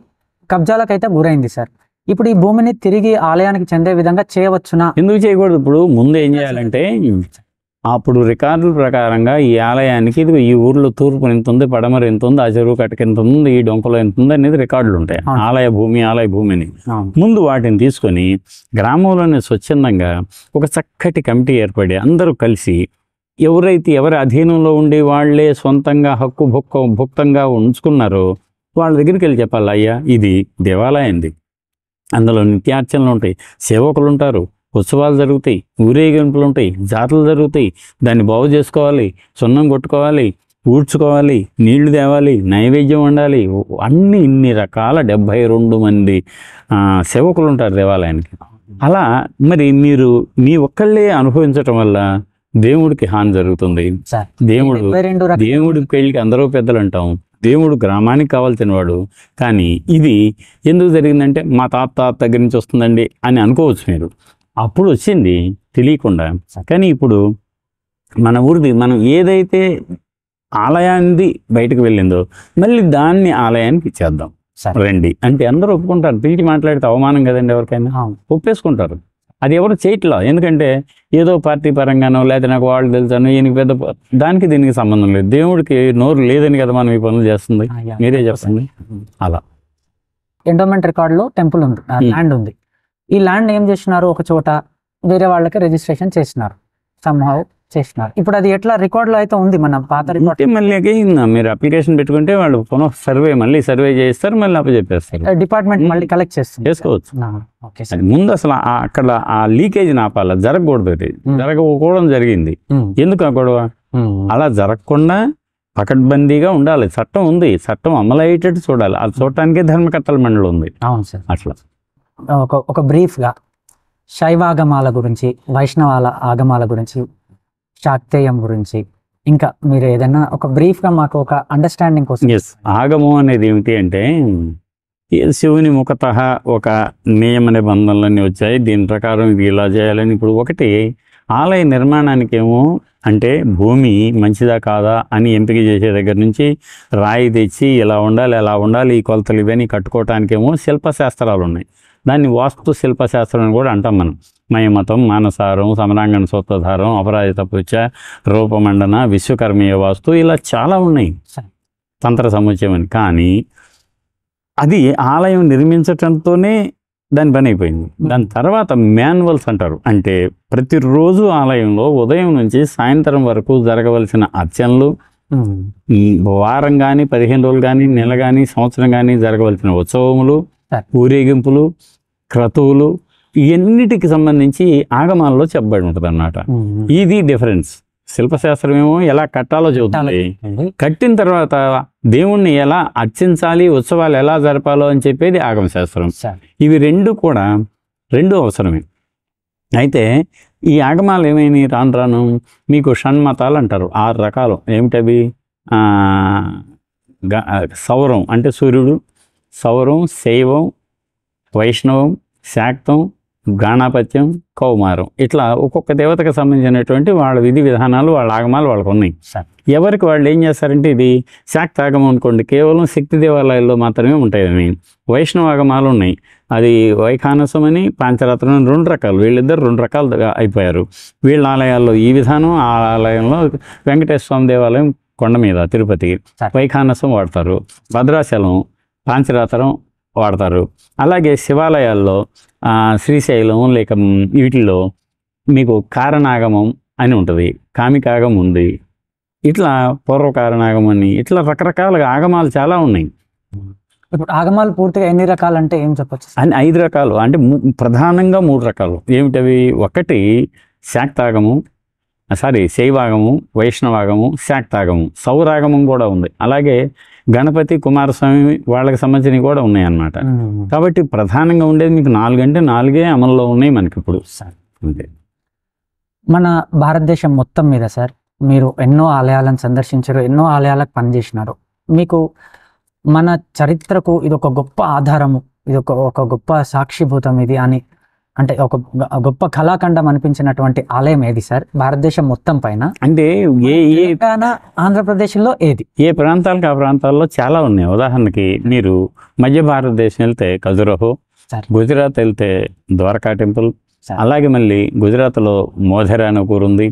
కబ్జాలకైతే గురైంది సార్ ఇప్పుడు ఈ భూమిని తిరిగి ఆలయానికి చెందే విధంగా చేయవచ్చునా ఎందుకు చేయకూడదు ఇప్పుడు ముందు ఏం చేయాలంటే అప్పుడు రికార్డుల ప్రకారంగా ఈ ఆలయానికి ఇది ఈ ఊర్లో తూర్పు ఎంత ఉంది పడమర ఎంత ఉంది ఆ చెరువు కట్టక ఎంత ఉంది ఈ డొంకలో ఎంత ఉంది అనేది రికార్డులు ఉంటాయి ఆలయ భూమి ఆలయ భూమిని ముందు వాటిని తీసుకొని గ్రామంలోనే స్వచ్ఛందంగా ఒక చక్కటి కమిటీ ఏర్పడి అందరూ కలిసి ఎవరైతే ఎవరి అధీనంలో ఉండి వాళ్లే సొంతంగా హక్కు భుక్క భుక్తంగా ఉంచుకున్నారో వాళ్ళ దగ్గరికి వెళ్ళి చెప్పాలి అయ్యా ఇది దేవాలయంది అందులో నిత్యార్చనలు ఉంటాయి సేవకులు ఉంటారు ఉత్సవాలు జరుగుతాయి ఊరేగింపులు ఉంటాయి జాతరలు జరుగుతాయి దాన్ని బాగు చేసుకోవాలి సున్నం కొట్టుకోవాలి ఊడ్చుకోవాలి నీళ్లు తేవాలి నైవేద్యం వండాలి అన్ని ఇన్ని రకాల డెబ్భై రెండు మంది సేవకులు ఉంటారు దేవాలయానికి అలా మరి మీరు మీ ఒక్కళ్ళే అనుభవించటం వల్ల దేవుడికి హాని జరుగుతుంది దేవుడు దేవుడి పెళ్లికి అందరూ పెద్దలు అంటాం దేవుడు గ్రామానికి కావాల్సిన వాడు కానీ ఇది ఎందుకు జరిగిందంటే మా తాత దగ్గర నుంచి వస్తుందండి అని అనుకోవచ్చు మీరు అప్పుడు వచ్చింది తెలియకుండా కానీ ఇప్పుడు మన ఊరిది మనం ఏదైతే ఆలయాన్ని బయటకు వెళ్ళిందో మళ్ళీ దాన్ని ఆలయానికి ఇచ్చేద్దాం రండి అంటే అందరూ ఒప్పుకుంటారు తిరిగి మాట్లాడితే అవమానం కదండి ఎవరికైనా ఒప్పేసుకుంటారు అది ఎవరు చేయట్లా ఎందుకంటే ఏదో పార్టీ పరంగానో లేకపోతే నాకు వాళ్ళు తెలుసాను ఈయనకి పెద్ద దానికి దీనికి సంబంధం లేదు దేవుడికి నోరు లేదని కదా మనం ఈ పనులు చేస్తుంది మీరే చెప్పండి అలా ఎండోమెంట్ రికార్డులో టెంపుల్ ఉంది ల్యాండ్ ఉంది ఈ ల్యాండ్ ఏం చేసినారు ఒక చోట వేరే వాళ్ళకి రిజిస్ట్రేషన్ చేసినారు సంహౌ చేసినారు ఇప్పుడు అది ఎట్లా రికార్డులో అయితే ఉంది మన పాత రికార్డ్ మళ్ళీ మీరు అప్లికేషన్ పెట్టుకుంటే వాళ్ళు సర్వే మళ్ళీ సర్వే చేస్తారు మళ్ళీ అప్పచెప్పేస్తారు డిపార్ట్మెంట్ uh, hmm. మళ్ళీ కలెక్ట్ చేస్తారు చేసుకోవచ్చు ah, ముందు అసలు అక్కడ ఆ లీకేజ్ ఆపాల జరగకూడదు అది hmm. జరగకపోవడం జరిగింది hmm. ఎందుకు అక్కడ అలా జరగకుండా పకడ్బందీగా ఉండాలి చట్టం ఉంది చట్టం అమలు అయ్యేటట్టు చూడాలి అది చూడటానికే ధర్మకర్తల మండలి ఉంది అవును సార్ అట్లా ఒక ఒక బ్రీఫ్గా శైవాగమాల గురించి వైష్ణవాల ఆగమాల గురించి శాక్తేయం గురించి ఇంకా మీరు ఏదైనా ఒక బ్రీఫ్గా మాకు ఒక అండర్స్టాండింగ్ కోసం ఎస్ ఆగమం అనేది ఏమిటి అంటే శివుని ముఖత ఒక నియమ నిబంధనలన్నీ వచ్చాయి దీని ప్రకారం ఇది ఇలా చేయాలని ఇప్పుడు ఒకటి ఆలయ నిర్మాణానికి ఏమో అంటే భూమి మంచిదా కాదా అని ఎంపిక చేసే దగ్గర నుంచి రాయి తెచ్చి ఇలా ఉండాలి అలా ఉండాలి ఈ కొలతలు ఇవన్నీ కట్టుకోవటానికేమో శిల్పశాస్త్రాలు ఉన్నాయి దాన్ని వాస్తు శిల్పశాస్త్రం అని కూడా అంటాం మనం మయమతం మానసారం సమరాంగణ సూత్రధారం అపరాజిత పూజ రూపమండన విశ్వకర్మీయ వాస్తు ఇలా చాలా ఉన్నాయి తంత్ర సముచయం అని కానీ అది ఆలయం నిర్మించటంతోనే దాని పని అయిపోయింది దాని తర్వాత మాన్యువల్స్ అంటారు అంటే ప్రతిరోజు ఆలయంలో ఉదయం నుంచి సాయంత్రం వరకు జరగవలసిన అర్చనలు వారం కానీ పదిహేను రోజులు కానీ నెల కానీ సంవత్సరం కానీ జరగవలసిన ఉత్సవములు ఊరేగింపులు క్రతువులు ఇవన్నిటికి సంబంధించి ఆగమాల్లో చెప్పబడి ఉంటుంది అన్నమాట ఇది డిఫరెన్స్ శిల్పశాస్త్రం ఏమో ఎలా కట్టాలో చెబుతుంది కట్టిన తర్వాత దేవుణ్ణి ఎలా అర్చించాలి ఉత్సవాలు ఎలా జరపాలో అని చెప్పేది ఆగమశాస్త్రం ఇవి రెండు కూడా రెండు అవసరమే అయితే ఈ ఆగమాలు ఏమైంది రాను రాను మీకు షణ్మతాలు అంటారు ఆరు రకాలు ఏమిటవి సౌరం అంటే సూర్యుడు సౌరం శైవం వైష్ణవం శాక్తం గాణాపత్యం కౌమారం ఇట్లా ఒక్కొక్క దేవతకు సంబంధించినటువంటి వాళ్ళ విధి విధానాలు వాళ్ళ ఆగమాలు వాళ్ళకు ఉన్నాయి ఎవరికి వాళ్ళు ఏం చేస్తారంటే ఇది శాక్తాగమం అనుకోండి కేవలం శక్తి దేవాలయాల్లో మాత్రమే ఉంటాయి అవి వైష్ణవ ఆగమాలు ఉన్నాయి అది వైఖానసం అని పాంచరత్నం రెండు రకాలు వీళ్ళిద్దరు రెండు రకాలుగా అయిపోయారు వీళ్ళ ఆలయాల్లో ఈ విధానం ఆ ఆలయంలో వెంకటేశ్వర స్వామి దేవాలయం కొండ మీద తిరుపతి వైఖానసం వాడతారు భద్రాచలం పాంచరాతరం వాడతారు అలాగే శివాలయాల్లో శ్రీశైలం లేక వీటిల్లో మీకు కారణాగమం అని ఉంటుంది కామికాగం ఉంది ఇట్లా కారణాగమం అని ఇట్లా రకరకాల ఆగమాలు చాలా ఉన్నాయి ఇప్పుడు ఆగమాలు పూర్తిగా ఎన్ని రకాలు అంటే ఏం చెప్పచ్చు అని ఐదు రకాలు అంటే ప్రధానంగా మూడు రకాలు ఏమిటవి ఒకటి శాక్తాగము సారీ శైవాగము వైష్ణవాగము శాక్తాగము సౌరాగమం కూడా ఉంది అలాగే గణపతి కుమారస్వామి వాళ్ళకి సంబంధించినవి కూడా ఉన్నాయన్నమాట కాబట్టి ప్రధానంగా ఉండేది మీకు నాలుగు నాలుగే అమల్లో ఉన్నాయి మనకి ఇప్పుడు అంతే మన భారతదేశం మొత్తం మీద సార్ మీరు ఎన్నో ఆలయాలను సందర్శించారు ఎన్నో ఆలయాలకు పనిచేసినారు మీకు మన చరిత్రకు ఇది ఒక గొప్ప ఆధారము ఇది ఒక ఒక గొప్ప సాక్షిభూతం ఇది అని అంటే ఒక గొప్ప కళాఖండం అనిపించినటువంటి ఆలయం ఏది సార్ భారతదేశం మొత్తం పైన అంటే ఏ ఏ ఆంధ్రప్రదేశ్లో ఏది ఏ ప్రాంతాలకు ఆ ప్రాంతాల్లో చాలా ఉన్నాయి ఉదాహరణకి మీరు మధ్య భారతదేశం వెళ్తే ఖజురహో గుజరాత్ వెళ్తే ద్వారకా టెంపుల్ అలాగే మళ్ళీ గుజరాత్లో మోధెరా అనే ఊరు ఉంది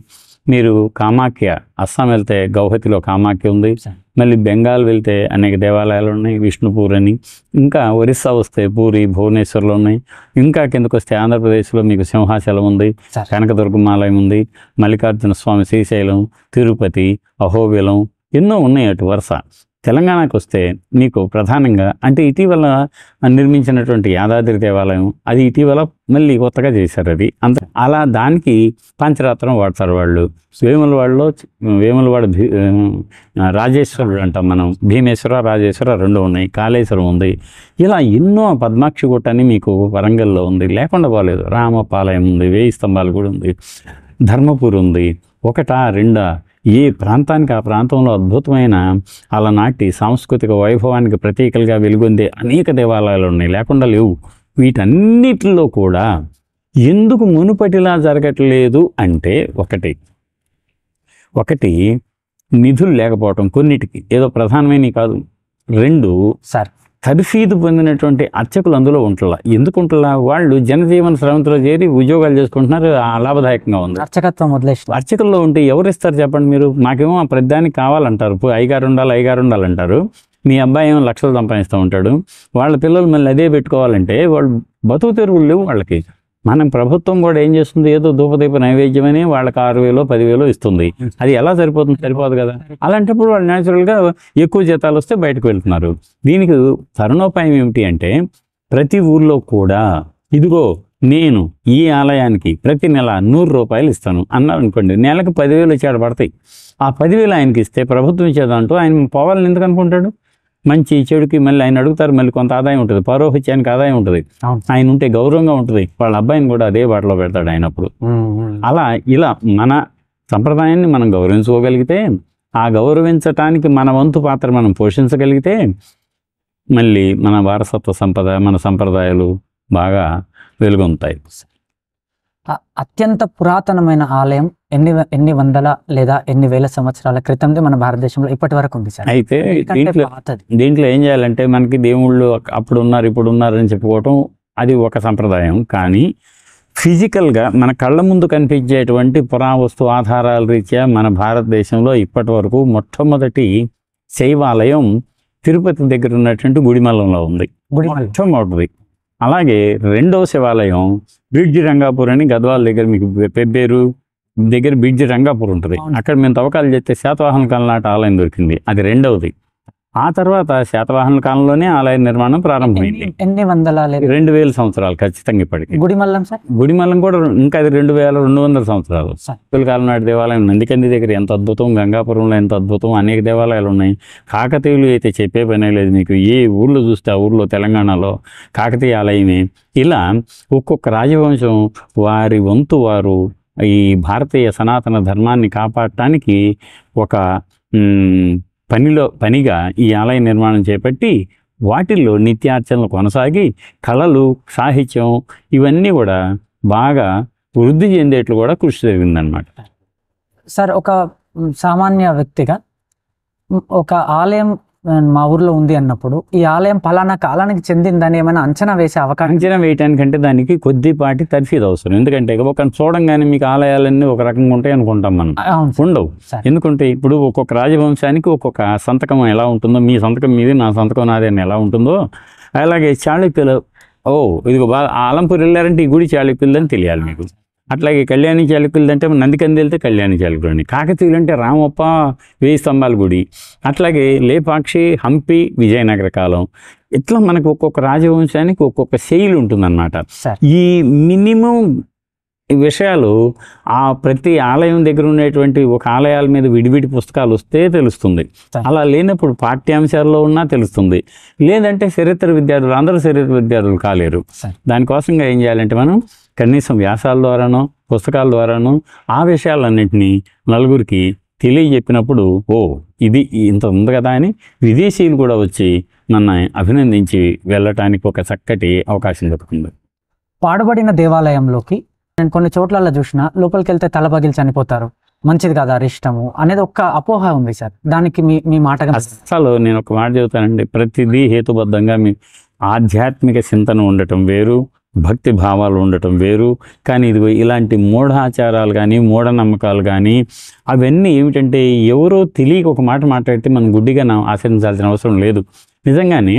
మీరు కామాఖ్య అస్సాం వెళ్తే గౌహతిలో కామాఖ్య ఉంది మళ్ళీ బెంగాల్ వెళ్తే అనేక దేవాలయాలు ఉన్నాయి విష్ణుపూర్ అని ఇంకా ఒరిస్సా వస్తే పూరి భువనేశ్వర్లో ఉన్నాయి ఇంకా కిందకు వస్తే ఆంధ్రప్రదేశ్లో మీకు సింహాచలం ఉంది కనకదుర్గమాలయం ఉంది మల్లికార్జున స్వామి శ్రీశైలం తిరుపతి అహోబిలం ఎన్నో ఉన్నాయి అటు వరుస తెలంగాణకు వస్తే నీకు ప్రధానంగా అంటే ఇటీవల నిర్మించినటువంటి యాదాద్రి దేవాలయం అది ఇటీవల మళ్ళీ కొత్తగా చేశారు అది అంత అలా దానికి పంచరాత్రం వాడతారు వాళ్ళు వేములవాడలో వేములవాడ భీ రాజేశ్వరుడు అంటాం మనం భీమేశ్వర రాజేశ్వర రెండు ఉన్నాయి కాళేశ్వరం ఉంది ఇలా ఎన్నో పద్మాక్షి గుట్టని మీకు వరంగల్లో ఉంది లేకుండా పోలేదు రామపాలయం ఉంది వేయి స్తంభాలు కూడా ఉంది ధర్మపూర్ ఉంది ఒకటా రెండా ఏ ప్రాంతానికి ఆ ప్రాంతంలో అద్భుతమైన అలనాటి సాంస్కృతిక వైభవానికి ప్రతీకలుగా వెలుగొందే అనేక దేవాలయాలు ఉన్నాయి లేకుండా లేవు వీటన్నిటిలో కూడా ఎందుకు మునుపటిలా జరగట్లేదు అంటే ఒకటి ఒకటి నిధులు లేకపోవటం కొన్నిటికి ఏదో ప్రధానమైన కాదు రెండు సార్ తర్ఫీదు పొందినటువంటి అర్చకులు అందులో ఉంటలా ఎందుకు ఉంటలా వాళ్ళు జనజీవన శ్రమంతో చేరి ఉద్యోగాలు చేసుకుంటున్నారు లాభదాయకంగా ఉంది అర్చకత్వం వదిలేసి అర్చకుల్లో ఉంటే ఎవరు ఇస్తారు చెప్పండి మీరు మాకేమో ఆ ప్రతిదానికి కావాలంటారు ఐగారు ఉండాలి ఐగారు ఉండాలంటారు మీ అబ్బాయి ఏమో లక్షలు సంపాదిస్తూ ఉంటాడు వాళ్ళ పిల్లలు మళ్ళీ అదే పెట్టుకోవాలంటే వాళ్ళు బతుకు తెరువులు లేవు వాళ్ళకి మనం ప్రభుత్వం కూడా ఏం చేస్తుంది ఏదో ధూపదీప నైవేద్యమని వాళ్ళకి ఆరు వేలో పదివేలో ఇస్తుంది అది ఎలా సరిపోతుంది సరిపోదు కదా అలాంటప్పుడు వాళ్ళు న్యాచురల్గా ఎక్కువ జీతాలు వస్తే బయటకు వెళ్తున్నారు దీనికి తరుణోపాయం ఏమిటి అంటే ప్రతి ఊర్లో కూడా ఇదిగో నేను ఈ ఆలయానికి ప్రతి నెల నూరు రూపాయలు ఇస్తాను అన్నాను అనుకోండి నెలకు పదివేలు ఇచ్చాడు పడతాయి ఆ పదివేలు ఆయనకి ఇస్తే ప్రభుత్వం ఇచ్చేదంటూ ఆయన పోవాలని ఎందుకు అనుకుంటాడు మంచి చెడుకి మళ్ళీ ఆయన అడుగుతారు మళ్ళీ కొంత ఆదాయం ఉంటుంది పరోహిత్యానికి ఆదాయం ఉంటుంది ఆయన ఉంటే గౌరవంగా ఉంటుంది వాళ్ళ అబ్బాయిని కూడా అదే బాటలో పెడతాడు ఆయన అప్పుడు అలా ఇలా మన సంప్రదాయాన్ని మనం గౌరవించుకోగలిగితే ఆ గౌరవించటానికి మన వంతు పాత్ర మనం పోషించగలిగితే మళ్ళీ మన వారసత్వ సంపద మన సంప్రదాయాలు బాగా వెలుగొంతాయి అత్యంత పురాతనమైన ఆలయం ఎన్ని ఎన్ని వందల లేదా ఎన్ని వేల సంవత్సరాల క్రితంది మన భారతదేశంలో ఇప్పటి వరకు ఉంది సార్ అయితే దీంట్లో దీంట్లో ఏం చేయాలంటే మనకి దేవుళ్ళు అప్పుడు ఉన్నారు ఇప్పుడు ఉన్నారు అని చెప్పుకోవటం అది ఒక సంప్రదాయం కానీ ఫిజికల్గా మన కళ్ళ ముందు కనిపించేటువంటి పురావస్తు ఆధారాల రీత్యా మన భారతదేశంలో ఇప్పటి వరకు మొట్టమొదటి శైవాలయం తిరుపతి దగ్గర ఉన్నటువంటి గుడిమల్లంలో ఉంది మొట్టమొదటిది అలాగే రెండవ శివాలయం బ్రిడ్జి రంగాపూర్ అని గద్వాల దగ్గర మీకు పెబ్బేరు దగ్గర బిడ్జి రంగాపూర్ ఉంటుంది అక్కడ మేము తవ్వకాలు చేస్తే శాతవాహన కాలం నాటి ఆలయం దొరికింది అది రెండవది ఆ తర్వాత శాతవాహన కాలంలోనే ఆలయ నిర్మాణం ప్రారంభమైంది ఎన్ని వందల రెండు వేల సంవత్సరాలు ఖచ్చితంగా ఇప్పటికి గుడిమల్లం సార్ గుడిమల్లం కూడా ఇంకా అది రెండు వేల రెండు వందల సంవత్సరాలు భక్తుల కాలం నాటి దేవాలయం నందికంది దగ్గర ఎంత అద్భుతం గంగాపురంలో ఎంత అద్భుతం అనేక దేవాలయాలు ఉన్నాయి కాకతీయులు అయితే చెప్పే పనే లేదు మీకు ఏ ఊళ్ళో చూస్తే ఆ ఊళ్ళో తెలంగాణలో కాకతీయ ఆలయమే ఇలా ఒక్కొక్క రాజవంశం వారి వంతు వారు ఈ భారతీయ సనాతన ధర్మాన్ని కాపాడటానికి ఒక పనిలో పనిగా ఈ ఆలయ నిర్మాణం చేపట్టి వాటిల్లో నిత్యార్చనలు కొనసాగి కళలు సాహిత్యం ఇవన్నీ కూడా బాగా వృద్ధి చెందేట్లు కూడా కృషి జరిగిందనమాట సార్ ఒక సామాన్య వ్యక్తిగా ఒక ఆలయం మా ఊర్లో ఉంది అన్నప్పుడు ఈ ఆలయం పలానా కాలానికి చెందిందని ఏమైనా అంచనా వేసే అవకాశం అంచనా వేయటానికంటే దానికి కొద్దిపాటి తర్ఫీదు అవసరం ఎందుకంటే ఒక చూడంగానే మీకు ఆలయాలన్నీ ఒక రకంగా ఉంటాయి అనుకుంటాం మనం ఉండవు ఎందుకంటే ఇప్పుడు ఒక్కొక్క రాజవంశానికి ఒక్కొక్క సంతకం ఎలా ఉంటుందో మీ సంతకం మీది నా సంతకం నాది అని ఎలా ఉంటుందో అలాగే చాళుక్యులు ఓ ఇది ఆలంపూర్ వెళ్ళారంటే ఈ గుడి చాళుక్యులు అని తెలియాలి మీకు అట్లాగే కళ్యాణి చాలుకులు అంటే నందికంది వెళ్తే కళ్యాణి అని కాకతీయులు అంటే రామప్ప వేయి స్తంభాల గుడి అట్లాగే లేపాక్షి హంపి విజయనగర కాలం ఇట్లా మనకు ఒక్కొక్క రాజవంశానికి ఒక్కొక్క శైలి ఉంటుందన్నమాట ఈ మినిమం విషయాలు ఆ ప్రతి ఆలయం దగ్గర ఉండేటువంటి ఒక ఆలయాల మీద విడివిడి పుస్తకాలు వస్తే తెలుస్తుంది అలా లేనప్పుడు పాఠ్యాంశాల్లో ఉన్నా తెలుస్తుంది లేదంటే చరిత్ర విద్యార్థులు అందరూ చరిత్ర విద్యార్థులు కాలేరు దానికోసంగా ఏం చేయాలంటే మనం కనీసం వ్యాసాల ద్వారానో పుస్తకాల ద్వారానో ఆ విషయాలన్నింటినీ నలుగురికి తెలియజెప్పినప్పుడు ఓ ఇది ఇంత ఉంది కదా అని విదేశీయులు కూడా వచ్చి నన్ను అభినందించి వెళ్ళటానికి ఒక చక్కటి అవకాశం దొరుకుతుంది పాడబడిన దేవాలయంలోకి నేను కొన్ని చోట్లలో చూసిన లోపలికి వెళ్తే తలపగిలి చనిపోతారు మంచిది కదా అరిష్టము అనేది ఒక అపోహ ఉంది సార్ దానికి మీ మీ మాట అసలు నేను ఒక మాట చెబుతానండి ప్రతిదీ హేతుబద్ధంగా మీ ఆధ్యాత్మిక చింతన ఉండటం వేరు భక్తి భావాలు ఉండటం వేరు కానీ ఇది ఇలాంటి మూఢాచారాలు కానీ మూఢనమ్మకాలు కానీ అవన్నీ ఏమిటంటే ఎవరో తెలియక ఒక మాట మాట్లాడితే మనం గుడ్డిగా ఆచరించాల్సిన అవసరం లేదు నిజంగానే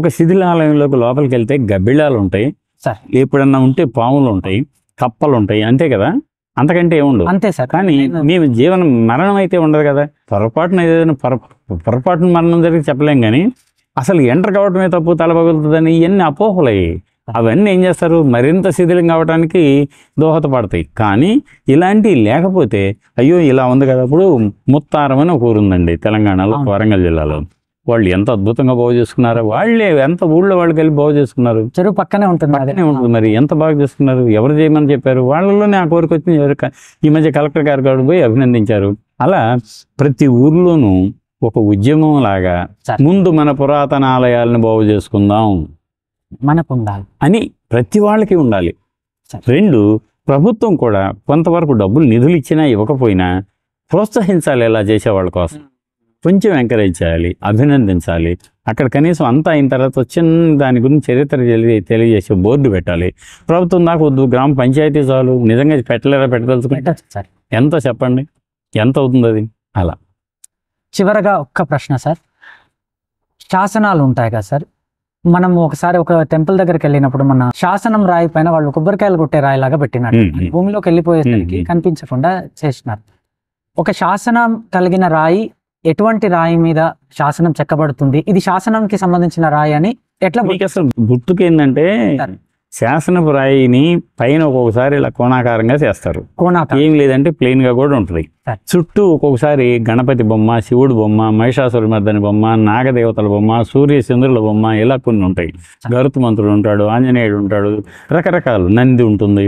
ఒక శిథిలాలయంలోకి లోపలికి వెళ్తే గబ్బిళాలు ఉంటాయి సార్ ఎప్పుడన్నా ఉంటే పాములు ఉంటాయి కప్పలు ఉంటాయి అంతే కదా అంతకంటే ఏముండదు అంతే సార్ కానీ మేము జీవనం మరణం అయితే ఉండదు కదా పొరపాటున ఏదైనా పొర పొరపాటున మరణం జరిగి చెప్పలేం కానీ అసలు ఎంటర్ కావటమే తప్పు తల పగులుతుందని ఇవన్నీ అపోహలయ్యాయి అవన్నీ ఏం చేస్తారు మరింత శిథిలం కావడానికి దోహదపడతాయి కానీ ఇలాంటివి లేకపోతే అయ్యో ఇలా ఉంది కదా అప్పుడు ముత్తారం అని ఒక ఊరుందండి తెలంగాణలో వరంగల్ జిల్లాలో వాళ్ళు ఎంత అద్భుతంగా బాగు చేసుకున్నారు వాళ్ళే ఎంత ఊళ్ళో వాళ్ళకి వెళ్ళి బాగు చేసుకున్నారు చెరువు పక్కనే ఉంటుంది పక్కనే ఉంటుంది మరి ఎంత బాగా చేసుకున్నారు ఎవరు చేయమని చెప్పారు వాళ్ళలోనే ఆ కోరిక వచ్చింది ఎవరు ఈ మధ్య కలెక్టర్ గారు కూడా పోయి అభినందించారు అలా ప్రతి ఊర్లోనూ ఒక ఉద్యమం లాగా ముందు మన పురాతన ఆలయాలను బాగు చేసుకుందాం మనకు ఉండాలి అని ప్రతి వాళ్ళకి ఉండాలి రెండు ప్రభుత్వం కూడా కొంతవరకు డబ్బులు నిధులు ఇచ్చినా ఇవ్వకపోయినా ప్రోత్సహించాలి ఇలా చేసేవాళ్ళ కోసం కొంచెం ఎంకరేజ్ చేయాలి అభినందించాలి అక్కడ కనీసం అంతా అయిన తర్వాత చిన్న దాని గురించి చరిత్ర తెలియజేసే బోర్డు పెట్టాలి ప్రభుత్వం దాకా వద్దు గ్రామ పంచాయతీ చాలు నిజంగా పెట్టలేరా పెట్టదలుచుకుంటే ఎంత చెప్పండి ఎంత అవుతుంది అది అలా చివరగా ఒక్క ప్రశ్న సార్ శాసనాలు ఉంటాయి కదా సార్ మనం ఒకసారి ఒక టెంపుల్ దగ్గరికి వెళ్ళినప్పుడు మన శాసనం రాయి పైన వాళ్ళు కొబ్బరికాయలు కొట్టే రాయిలాగా పెట్టినారు భూమిలోకి వెళ్ళిపోయేసరికి కనిపించకుండా చేసినారు ఒక శాసనం కలిగిన రాయి ఎటువంటి రాయి మీద శాసనం చెక్కబడుతుంది ఇది శాసనంకి సంబంధించిన రాయి అని ఎట్లా అసలు గుర్తుకేందంటే శాసనపు రాయిని పైన ఒక్కొక్కసారి ఇలా కోణాకారంగా చేస్తారు ఏం లేదంటే ప్లెయిన్ గా కూడా ఉంటుంది చుట్టూ ఒక్కొక్కసారి గణపతి బొమ్మ శివుడు బొమ్మ మహిషాసుర మర్దని బొమ్మ నాగదేవతల బొమ్మ సూర్య చంద్రుల బొమ్మ ఇలా కొన్ని ఉంటాయి మంత్రుడు ఉంటాడు ఆంజనేయుడు ఉంటాడు రకరకాలు నంది ఉంటుంది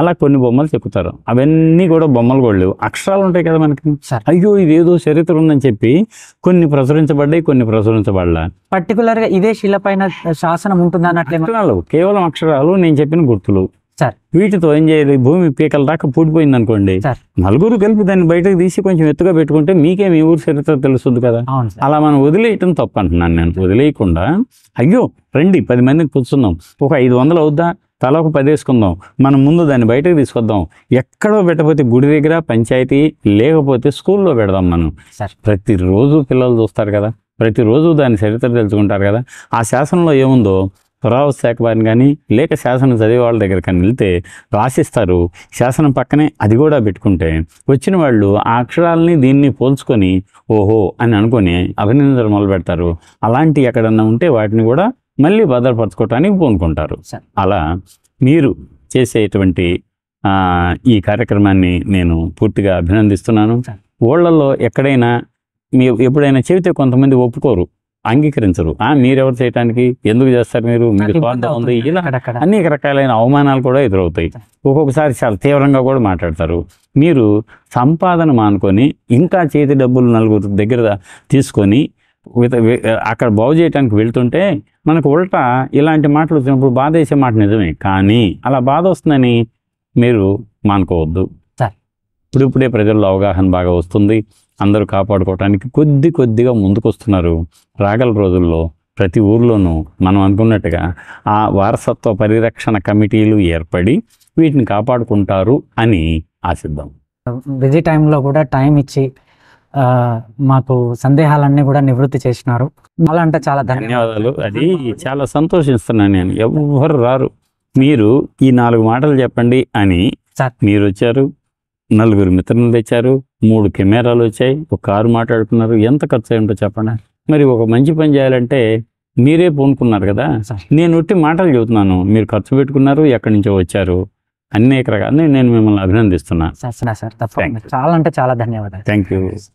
అలా కొన్ని బొమ్మలు చెక్కుతారు అవన్నీ కూడా బొమ్మలు కూడా లేవు అక్షరాలు ఉంటాయి కదా మనకి అయ్యో ఇదేదో చరిత్ర ఉందని చెప్పి కొన్ని ప్రచురించబడ్డాయి కొన్ని ప్రచురించబడ్డా పర్టికులర్ గా ఇదే శిలపైన శాసనం ఉంటుంది అన్నట్లు కేవలం అక్షరాలు నేను చెప్పిన గుర్తులు వీటితో ఏం చేయాలి భూమి పీకల దాకా పూడిపోయింది అనుకోండి నలుగురు కలిపి దాన్ని బయటకు తీసి కొంచెం ఎత్తుగా పెట్టుకుంటే మీకే మీ ఊరు చరిత్ర తెలుస్తుంది కదా అలా మనం వదిలేయటం తప్పు అంటున్నాను నేను వదిలేయకుండా అయ్యో రండి పది మందికి కూర్చున్నాం ఒక ఐదు వందలు అవుద్దా తలకు పదేసుకుందాం మనం ముందు దాన్ని బయటకు తీసుకొద్దాం ఎక్కడో పెట్టకపోతే గుడి దగ్గర పంచాయతీ లేకపోతే స్కూల్లో పెడదాం మనం ప్రతిరోజు పిల్లలు చూస్తారు కదా ప్రతిరోజు దాని చరిత్ర తెలుసుకుంటారు కదా ఆ శాసనంలో ఏముందో పురావ శాఖ వారిని కానీ లేక శాసనం చదివే వాళ్ళ దగ్గర కానీ వెళ్తే రాసిస్తారు శాసనం పక్కనే అది కూడా పెట్టుకుంటే వచ్చిన వాళ్ళు ఆ అక్షరాలని దీన్ని పోల్చుకొని ఓహో అని అనుకొని అభినందనలు మొదలు పెడతారు అలాంటి ఎక్కడన్నా ఉంటే వాటిని కూడా మళ్ళీ భద్రపరచుకోవటానికి పూనుకుంటారు అలా మీరు చేసేటువంటి ఈ కార్యక్రమాన్ని నేను పూర్తిగా అభినందిస్తున్నాను ఊళ్ళల్లో ఎక్కడైనా మీ ఎప్పుడైనా చెబితే కొంతమంది ఒప్పుకోరు అంగీకరించరు మీరెవరు చేయటానికి ఎందుకు చేస్తారు మీరు మీరు ఉంది ఇలా అనేక రకాలైన అవమానాలు కూడా ఎదురవుతాయి ఒక్కొక్కసారి చాలా తీవ్రంగా కూడా మాట్లాడతారు మీరు సంపాదన మానుకొని ఇంకా చేతి డబ్బులు నలుగురు దగ్గర తీసుకొని అక్కడ బాగు చేయడానికి వెళ్తుంటే మనకు ఉల్టా ఇలాంటి మాటలు వచ్చినప్పుడు బాధ వేసే మాట నిజమే కానీ అలా బాధ వస్తుందని మీరు మానుకోవద్దు ఇప్పుడు ఇప్పుడే ప్రజల్లో అవగాహన బాగా వస్తుంది అందరూ కాపాడుకోవడానికి కొద్ది కొద్దిగా ముందుకు వస్తున్నారు రాగల రోజుల్లో ప్రతి ఊర్లోనూ మనం అనుకున్నట్టుగా ఆ వారసత్వ పరిరక్షణ కమిటీలు ఏర్పడి వీటిని కాపాడుకుంటారు అని ఆశిద్దాం బిజీ టైంలో కూడా టైం ఇచ్చి మాకు సందేహాలన్నీ కూడా నివృత్తి చేసినారు అలా అంటే చాలా ధన్యవాదాలు అది చాలా సంతోషిస్తున్నాను నేను ఎవ్వరు రారు మీరు ఈ నాలుగు మాటలు చెప్పండి అని మీరు వచ్చారు నలుగురు మిత్రులు తెచ్చారు మూడు కెమెరాలు వచ్చాయి ఒక కారు మాట్లాడుకున్నారు ఎంత ఖర్చు అయ్యిందో చెప్పండి మరి ఒక మంచి పని చేయాలంటే మీరే పూనుకున్నారు కదా నేను ఉట్టి మాటలు చెబుతున్నాను మీరు ఖర్చు పెట్టుకున్నారు ఎక్కడి నుంచో వచ్చారు అనేక రకాలు నేను మిమ్మల్ని అభినందిస్తున్నాను చాలా అంటే చాలా ధన్యవాదాలు థ్యాంక్ యూ